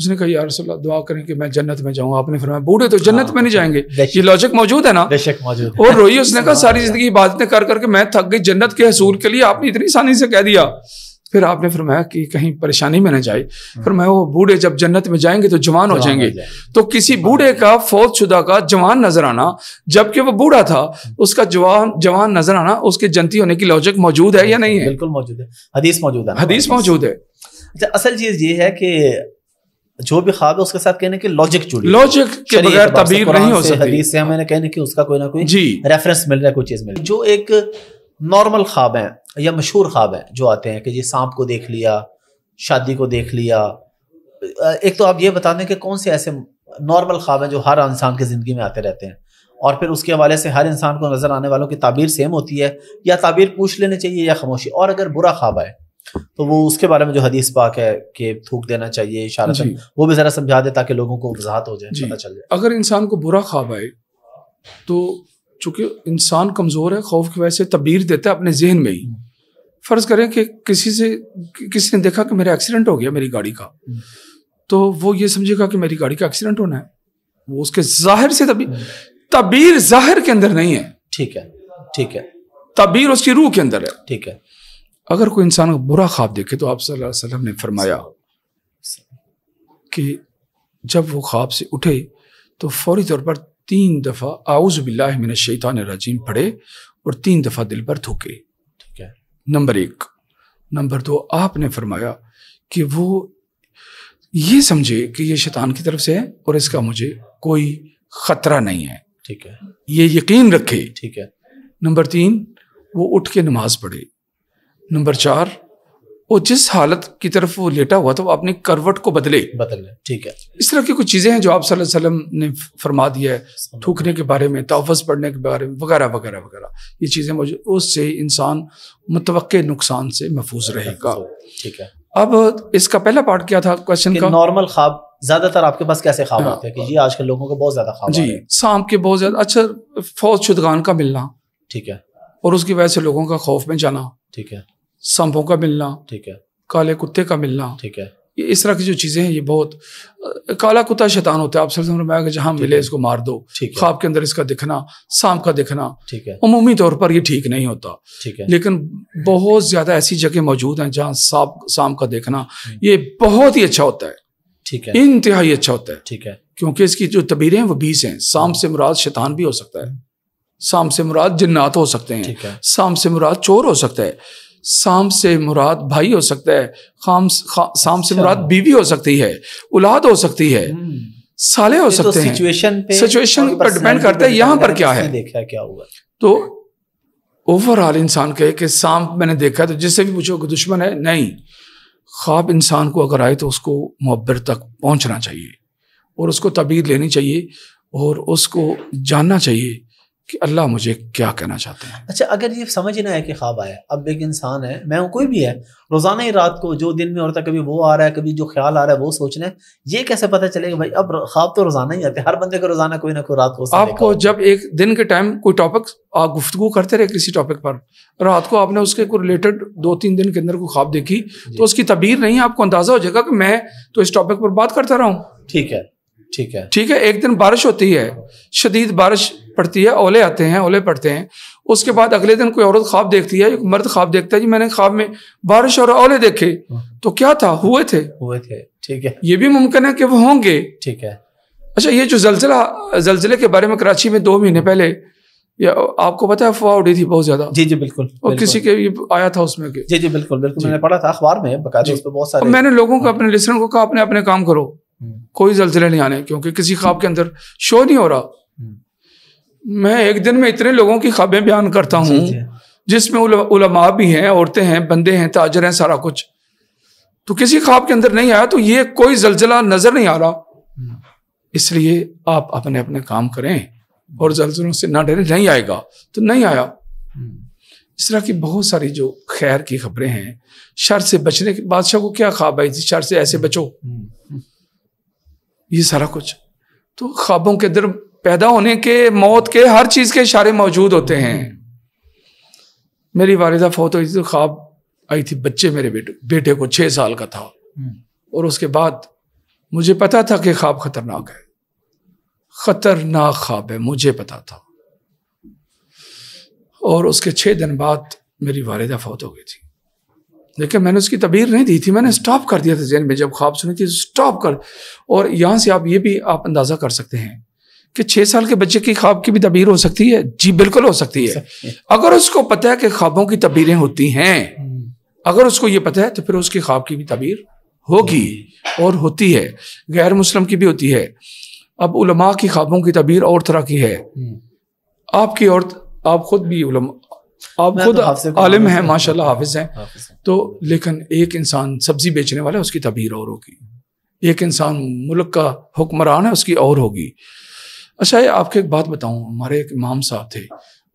उसने कहा यार दुआ करें कि मैं जन्नत में जाऊँ आपने फरमाया बूढ़े तो हाँ, जन्नत में नहीं अच्छा। जाएंगे ये लॉजिक मौजूद है ना मौजूद और रोई उसने कहा सारी जिंदगी इबादतें कर करके मैं थक गई जन्नत के हसूल के लिए आपने इतनी आसानी से कह दिया फिर आपने फरमाया कि कहीं परेशानी में न जाए फिर मैं वो बूढ़े जब जन्नत में जाएंगे तो जवान हो जाएंगे तो किसी बूढ़े का फौज शुदा का जवान नजर आना जबकि वो बूढ़ा था उसका जवान जवान नजर आना उसके जनती होने की लॉजिक मौजूद है या नहीं है बिल्कुल मौजूद है हदीस मौजूद है हदीस मौजूद है अच्छा असल चीज ये है कि जो भी ख्वाब है उसके साथ कहने की लॉजिक जुड़ी लॉजिक के बगैर तबीर नहीं हो सकती हदीस से हमें कहने की उसका कोई ना कोई रेफरेंस मिल रहा है कोई चीज मिल रही जो एक नॉर्मल ख्वाब हैं या मशहूर ख्वाब हैं जो आते हैं कि जी सांप को देख लिया शादी को देख लिया एक तो आप ये बता दें कि कौन से ऐसे नॉर्मल ख्वाब हैं जो हर इंसान की ज़िंदगी में आते रहते हैं और फिर उसके हवाले से हर इंसान को नज़र आने वालों की ताबीर सेम होती है या ताबीर पूछ लेनी चाहिए या खामोशी और अगर बुरा ख्वाब आए तो वो उसके बारे में जो हदीस पाक है कि थूक देना चाहिए इशारा वो भी ज़रा समझा दे ताकि लोगों को वजाहत हो जाए पता चल जाए अगर इंसान को बुरा ख्वाब आए तो चूंकि इंसान कमज़ोर है खौफ की वजह से तबीर देता है अपने जहन में ही हम्म। फ़र्ज़ करें कि किसी से किसी ने देखा कि मेरा एक्सीडेंट हो गया मेरी गाड़ी का हम्म। तो वो ये समझेगा कि मेरी गाड़ी का एक्सीडेंट होना है वो उसके जाहिर से तबीर हम्म। तबीर जाहिर के अंदर नहीं है ठीक है ठीक है तबीर उसकी रूह के अंदर है ठीक है अगर कोई इंसान बुरा ख्वाब देखे तो आप सल्लल्लाहु अलैहि वसल्लम ने फरमाया कि जब वो ख्वाब से उठे तो फौरी तौर पर तीन दफ़ा आउज़ बिल्लामिन शैतान राजीम पढ़े और तीन दफ़ा दिल पर थूके ठीक है नंबर एक नंबर दो आपने फरमाया कि वो ये समझे कि ये शैतान की तरफ से है और इसका मुझे कोई ख़तरा नहीं है ठीक है ये यकीन रखे ठीक है नंबर तीन वो उठ के नमाज पढ़े नंबर चार वो जिस हालत की तरफ वो लेटा हुआ था वो अपने करवट को बदले बदले ठीक है इस तरह की कुछ चीज़ें हैं जो आप वसल्लम ने फरमा दिया है थूकने के बारे में तहफ़ पढ़ने के बारे में वगैरह वगैरह वगैरह ये चीज़ें मुझे उससे इंसान मुतव नुकसान से महफूज रहेगा ठीक है अब इसका पहला पार्ट क्या था क्वेश्चन का नॉर्मल ख्वाब ज्यादातर आपके पास कैसे ख्वाब हाँ। होते आते हैं कि जी आजकल लोगों को बहुत ज्यादा ख्वाब जी सांप के बहुत ज्यादा अच्छा फौज शुदगान का मिलना ठीक है और उसकी वजह से लोगों का खौफ में जाना ठीक है सांपों का मिलना ठीक है काले कुत्ते का मिलना ठीक है ये इस तरह की जो चीज़ें हैं ये बहुत काला कुत्ता शैतान होता है आप सबसे कि जहां मिले इसको मार दो खाब के अंदर इसका दिखना सांप का दिखना ठीक है अमूमी तौर पर ये ठीक नहीं होता ठीक है लेकिन बहुत ज़्यादा ऐसी जगह मौजूद हैं जहाँ सांप सांप का देखना ये बहुत ही अच्छा होता है ठीक है इंतहाई अच्छा होता है ठीक है क्योंकि इसकी जो तबीरें हैं वो बीस हैं सांप हाँ। से मुराद शैतान भी हो सकता है सांप से मुराद जिन्नात हो सकते हैं सांप से मुराद चोर हो सकता है शाम से मुराद भाई हो सकता है खाम शाम से अच्छा। मुराद बीवी हो सकती है औलाद हो सकती है हम्म। साले हो तो सकते हैं सिचुएशन सिचुएशन पर डिपेंड करता है यहाँ पर क्या है देखा क्या हुआ तो ओवरऑल इंसान कहे कि सांप मैंने देखा तो जिससे भी पूछो कि दुश्मन है नहीं ख्वाब इंसान को अगर आए तो उसको मुब्बर तक पहुँचना चाहिए और उसको तबीर लेनी चाहिए और उसको जानना चाहिए कि अल्लाह मुझे क्या कहना चाहते हैं अच्छा अगर ये समझ ही ना है कि ख्वाब आया अब एक इंसान है मैं हूँ कोई भी है रोज़ाना ही रात को जो दिन में होता है कभी वो आ रहा है कभी जो ख्याल आ रहा है वो सोचना है ये कैसे पता चलेगा भाई अब ख्वाब तो रोज़ाना ही आते हैं हर बंदे को रोज़ाना कोई ना कोई रात को आपको जब एक दिन के टाइम कोई टॉपिक आप गुफ्तु करते रहे किसी टॉपिक पर रात को आपने उसके कोई रिलेटेड दो तीन दिन के अंदर कोई ख्वाब देखी तो उसकी तबीर नहीं आपको अंदाज़ा हो जाएगा कि मैं तो इस टॉपिक पर बात करता रहा हूँ ठीक है ठीक है ठीक है एक दिन बारिश होती है शदीद बारिश पड़ती है ओले आते हैं ओले पड़ते हैं उसके बाद अगले दिन कोई औरत ख्वाब देखती है एक मर्द ख्वाब देखता है जी मैंने ख्वाब में बारिश और ओले देखे तो क्या था हुए थे हुए थे ठीक है ये भी मुमकिन है कि वो होंगे ठीक है अच्छा ये जो जलसला जलजिले के बारे में कराची में दो महीने पहले या आपको पता है अफवाह उड़ी थी बहुत ज्यादा जी जी बिल्कुल और बिल्कुल। किसी के आया था उसमें के। जी जी बिल्कुल बिल्कुल जी। मैंने पढ़ा था अखबार में बहुत सारे मैंने लोगों को हाँ। अपने लिसनर को कहा अपने अपने काम करो कोई जलसले नहीं आने क्योंकि किसी ख्वाब के अंदर शो नहीं हो रहा मैं एक दिन में इतने लोगों की ख्वाबें बयान करता हूँ जिसमें उलमा भी हैं औरतें हैं बंदे हैं ताजर हैं सारा कुछ तो किसी ख्वाब के अंदर नहीं आया तो ये कोई जलजला नजर नहीं आ रहा इसलिए आप अपने अपने काम करें और जलजलों से ना डरें नहीं आएगा तो नहीं आया इस तरह की बहुत सारी जो खैर की खबरें हैं शर से बचने के बादशाह को क्या ख्वाब आई थी शर से ऐसे बचो ये सारा कुछ तो ख्वाबों के अंदर पैदा होने के मौत के हर चीज़ के इशारे मौजूद होते हैं मेरी वालिदा फौत हुई थी तो ख्वाब आई थी बच्चे मेरे बेटे बेटे को छह साल का था हम्म। और उसके बाद मुझे पता था कि ख्वाब खतरनाक है खतरनाक ख्वाब है मुझे पता था और उसके छह दिन बाद मेरी वालदा फौत हो गई थी देखिए मैंने उसकी तबीर नहीं दी थी मैंने स्टॉप कर दिया था जहन में जब ख्वाब सुनी थी स्टॉप कर और यहाँ से आप ये भी आप अंदाज़ा कर सकते हैं कि छः साल के बच्चे की ख्वाब की भी तबीर हो सकती है जी बिल्कुल हो सकती है अगर उसको पता है कि ख्वाबों की तबीरें होती हैं अगर उसको ये पता है तो फिर उसकी ख्वाब की भी तबीर होगी और होती है गैर मुस्लिम की भी होती है अब उलमा की ख्वाबों की तबीर और तरह की है आपकी और आप खुद भी आप खुद तो आलिम है माशाल्लाह हाँ, हाफिज हैं तो लेकिन एक इंसान सब्जी बेचने वाला है उसकी तबीर और होगी एक इंसान मुल्क का हुक्मरान है उसकी और होगी अच्छा आपको एक बात बताऊं हमारे एक इमाम साहब थे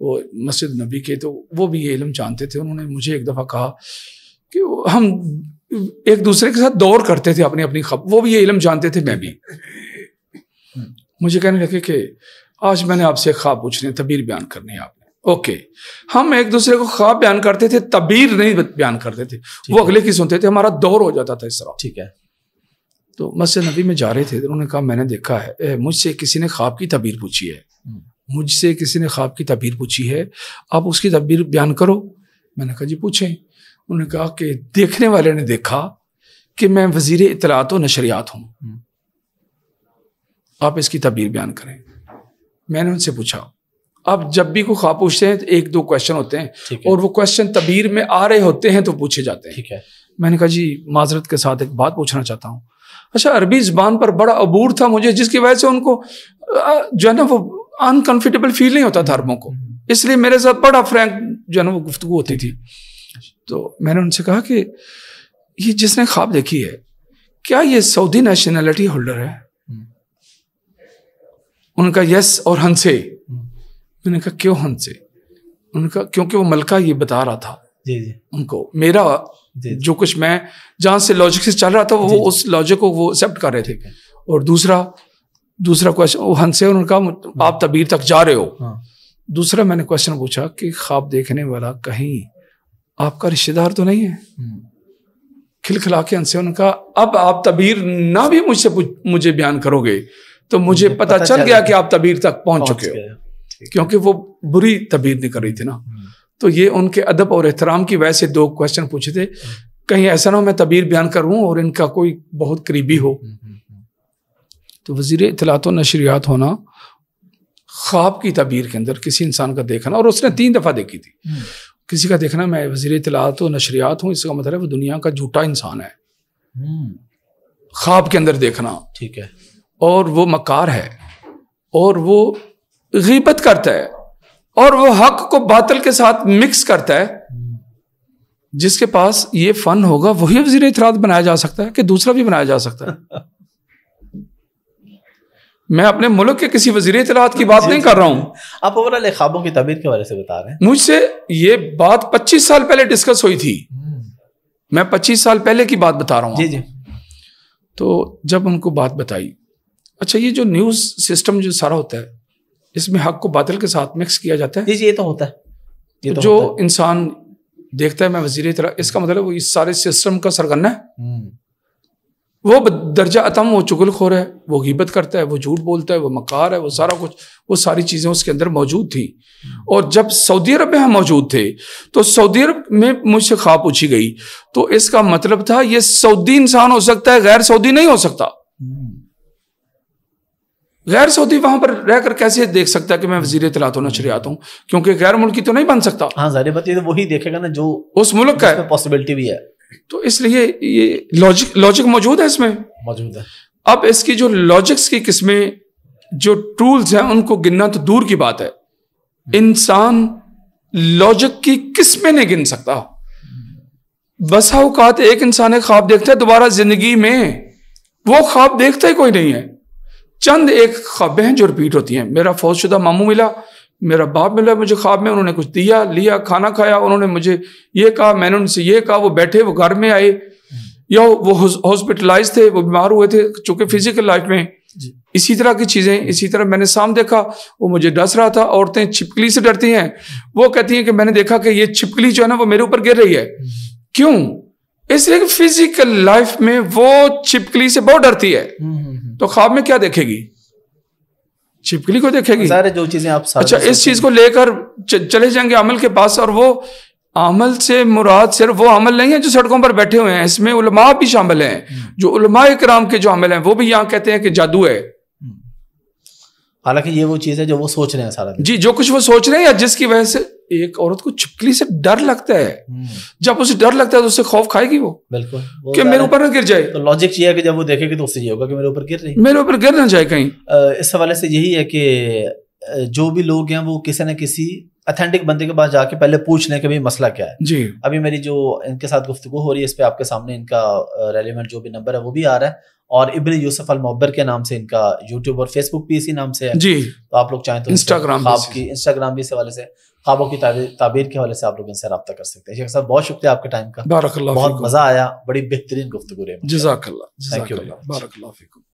वो मस्जिद नबी के तो वो भी ये इलम जानते थे उन्होंने मुझे एक दफ़ा कहा कि हम एक दूसरे के साथ दौड़ करते थे अपनी अपनी खब वो भी ये इलम जानते थे मैं भी मुझे कहने लगे कि आज मैंने आपसे ख्वाब पूछने तबीर बयान करनी है आपने ओके हम एक दूसरे को ख्वाब बयान करते थे तबीर नहीं बयान करते थे वो अगले की सुनते थे हमारा दौर हो जाता था इस तरह ठीक है तो मस्जिद नबी में जा रहे थे उन्होंने कहा मैंने देखा है मुझसे किसी ने ख्वाब की तबीर पूछी है हम्म। मुझसे किसी ने ख्वाब की तबीर पूछी है आप उसकी तबीर बयान करो मैंने कहा जी पूछे उन्होंने कहा कि देखने वाले ने देखा कि मैं वजीर इतलात व नशरियात हूं हम्म। आप इसकी तबीर बयान करें मैंने उनसे पूछा आप जब भी कोई ख्वाब पूछते हैं तो एक दो क्वेश्चन होते हैं और वो क्वेश्चन तबीर में आ रहे होते हैं तो पूछे जाते हैं ठीक है मैंने कहा जी माजरत के साथ एक बात पूछना चाहता हूँ अच्छा अरबी ज़बान पर बड़ा अबूर था मुझे जिसकी वजह से उनको जो है ना वो अनकम्फर्टेबल फील नहीं होता धर्मों को इसलिए मेरे साथ बड़ा फ्रैंक जो है ना वो गुफ्तु होती थी तो मैंने उनसे कहा कि ये जिसने ख्वाब देखी है क्या ये सऊदी नेशनैलिटी होल्डर है हम्म। उनका यस और हंसे मैंने तो कहा क्यों हमसे उनका क्योंकि वो मलका ये बता रहा था जी जी उनको मेरा जी जो कुछ मैं जहाँ से लॉजिक से चल रहा था वो उस लॉजिक को वो एक्सेप्ट कर रहे थे और दूसरा दूसरा क्वेश्चन वो हंसे और उनका आप हाँ। तबीर तक जा रहे हो हाँ। दूसरा मैंने क्वेश्चन पूछा कि ख्वाब देखने वाला कहीं आपका रिश्तेदार तो नहीं है हम्म। खिलखिला के हंसे उनका अब आप तबीर ना भी मुझसे मुझे बयान करोगे तो मुझे, मुझे पता, पता चल गया कि आप तबीर तक पहुंच चुके हो क्योंकि वो बुरी तबीयत नहीं कर रही थी ना हम्म। तो ये उनके अदब और एहतराम की वजह से दो क्वेश्चन पूछे थे हम्म। कहीं ऐसा ना हो मैं तबीर बयान करूं और इनका कोई बहुत करीबी हो हम्म, तो वजीर इतलात नशरियात होना ख्वाब की तबीर के अंदर किसी इंसान का देखना और उसने तीन दफ़ा देखी थी किसी का देखना मैं वजीर इतलात नशरियात हूँ इसका मतलब वो दुनिया का झूठा इंसान है ख्वाब के अंदर देखना ठीक है और वो मकार है और वो गीबत करता है और वो हक को बातल के साथ मिक्स करता है जिसके पास ये फन होगा वही वजीर इतरात बनाया जा सकता है कि दूसरा भी बनाया जा सकता है मैं अपने मुल्क के किसी वजीर इतरात की बात नहीं कर रहा हूं आप ओवरऑल ख्वाबों की तबीयत के बारे से बता रहे हैं मुझसे ये बात 25 साल पहले डिस्कस हुई थी हम्म। मैं 25 साल पहले की बात बता रहा हूँ जी जी तो जब उनको बात बताई अच्छा ये जो न्यूज़ सिस्टम जो सारा होता है इसमें हक को बादल के साथ मिक्स किया जाता है ये तो होता है ये तो जो इंसान देखता है मैं वजीर तरह इसका मतलब वो इस सारे सिस्टम का सरगना है हम्म। वो दर्जा अतम वो चुगलखोर है वो गिबत करता है वो झूठ बोलता है वो मकार है वो सारा कुछ वो सारी चीज़ें उसके अंदर मौजूद थी हम्म। और जब सऊदी अरब में हम मौजूद थे तो सऊदी अरब में मुझसे खा पूछी गई तो इसका मतलब था ये सऊदी इंसान हो सकता है गैर सऊदी नहीं हो सकता हम्म। गैर सऊदी वहां पर रहकर कैसे देख सकता है कि मैं वजीर तलात होना आता हूँ क्योंकि गैर मुल्की तो नहीं बन सकता हाँ जारी बात तो वही देखेगा ना जो उस मुल्क का पॉसिबिलिटी भी है तो इसलिए ये लॉजिक लॉजिक मौजूद है इसमें मौजूद है अब इसकी जो लॉजिक्स की किस्में जो टूल्स हैं उनको गिनना तो दूर की बात है इंसान लॉजिक की किस्में नहीं गिन सकता बसा औकात एक इंसान एक ख्वाब देखता है दोबारा जिंदगी में वो ख्वाब देखता ही कोई नहीं है चंद एक ख्वाबें हैं जो रिपीट होती हैं मेरा फौजशुदा मामू मिला मेरा बाप मिला मुझे ख्वाब में उन्होंने कुछ दिया लिया खाना खाया उन्होंने मुझे ये कहा मैंने उनसे ये कहा वो बैठे वो घर में आए हम्म। या वो हॉस्पिटलाइज थे वो बीमार हुए थे चूंकि फिजिकल लाइफ में इसी तरह की चीज़ें इसी तरह मैंने साम देखा वो मुझे डस रहा था औरतें छिपकली से डरती हैं वो कहती हैं कि मैंने देखा कि ये छिपकली जो है ना वो मेरे ऊपर गिर रही है हम्म। क्यों इसलिए फिजिकल लाइफ में वो छिपकली से बहुत डरती है हम्म, तो ख्वाब में क्या देखेगी छिपकली को देखेगी सारे जो चीजें आप अच्छा इस चीज को लेकर चले जाएंगे अमल के पास और वो अमल से मुराद सिर्फ वो अमल नहीं है जो सड़कों पर बैठे हुए हैं इसमें उलमा भी शामिल हैं हम्म। जो उलमा इक्राम के जो अमल हैं वो भी यहाँ कहते हैं कि जादू है हम्म। हालांकि ये वो चीज़ है जो वो सोच रहे हैं सारा जी जो कुछ वो सोच रहे हैं या जिसकी वजह से एक औरत को छिपकली से डर लगता है हम्म। जब उसे डर लगता है तो उससे खौफ खाएगी वो बिल्कुल कि मेरे ऊपर ना गिर जाए तो लॉजिक ये है कि जब वो देखेगी तो उससे ये होगा कि मेरे ऊपर गिर रही मेरे ऊपर गिर ना जाए कहीं इस हवाले से यही है कि जो भी लोग हैं वो किसी न किसी अथेंटिक बंदे के पास जाके पहले पूछ लें कि भाई मसला क्या है जी अभी मेरी जो इनके साथ गुफ्तु हो रही है इस पर आपके सामने इनका रेलिवेंट जो भी नंबर है वो भी आ रहा है और इबन यूसुफ अल मोबर के नाम से इनका यूट्यूब और फेसबुक भी इसी नाम से है जी तो आप लोग चाहें तो इंस्टाग्राम आपकी इंस्टाग्राम भी इस हवाले से ख्वाबों की ताबीर के हवाले से आप लोग इनसे रब्ता कर सकते हैं शेख साहब बहुत शुक्रिया आपके टाइम का बहुत मजा आया बड़ी बेहतरीन गुफ्तु रही जजाकल्ला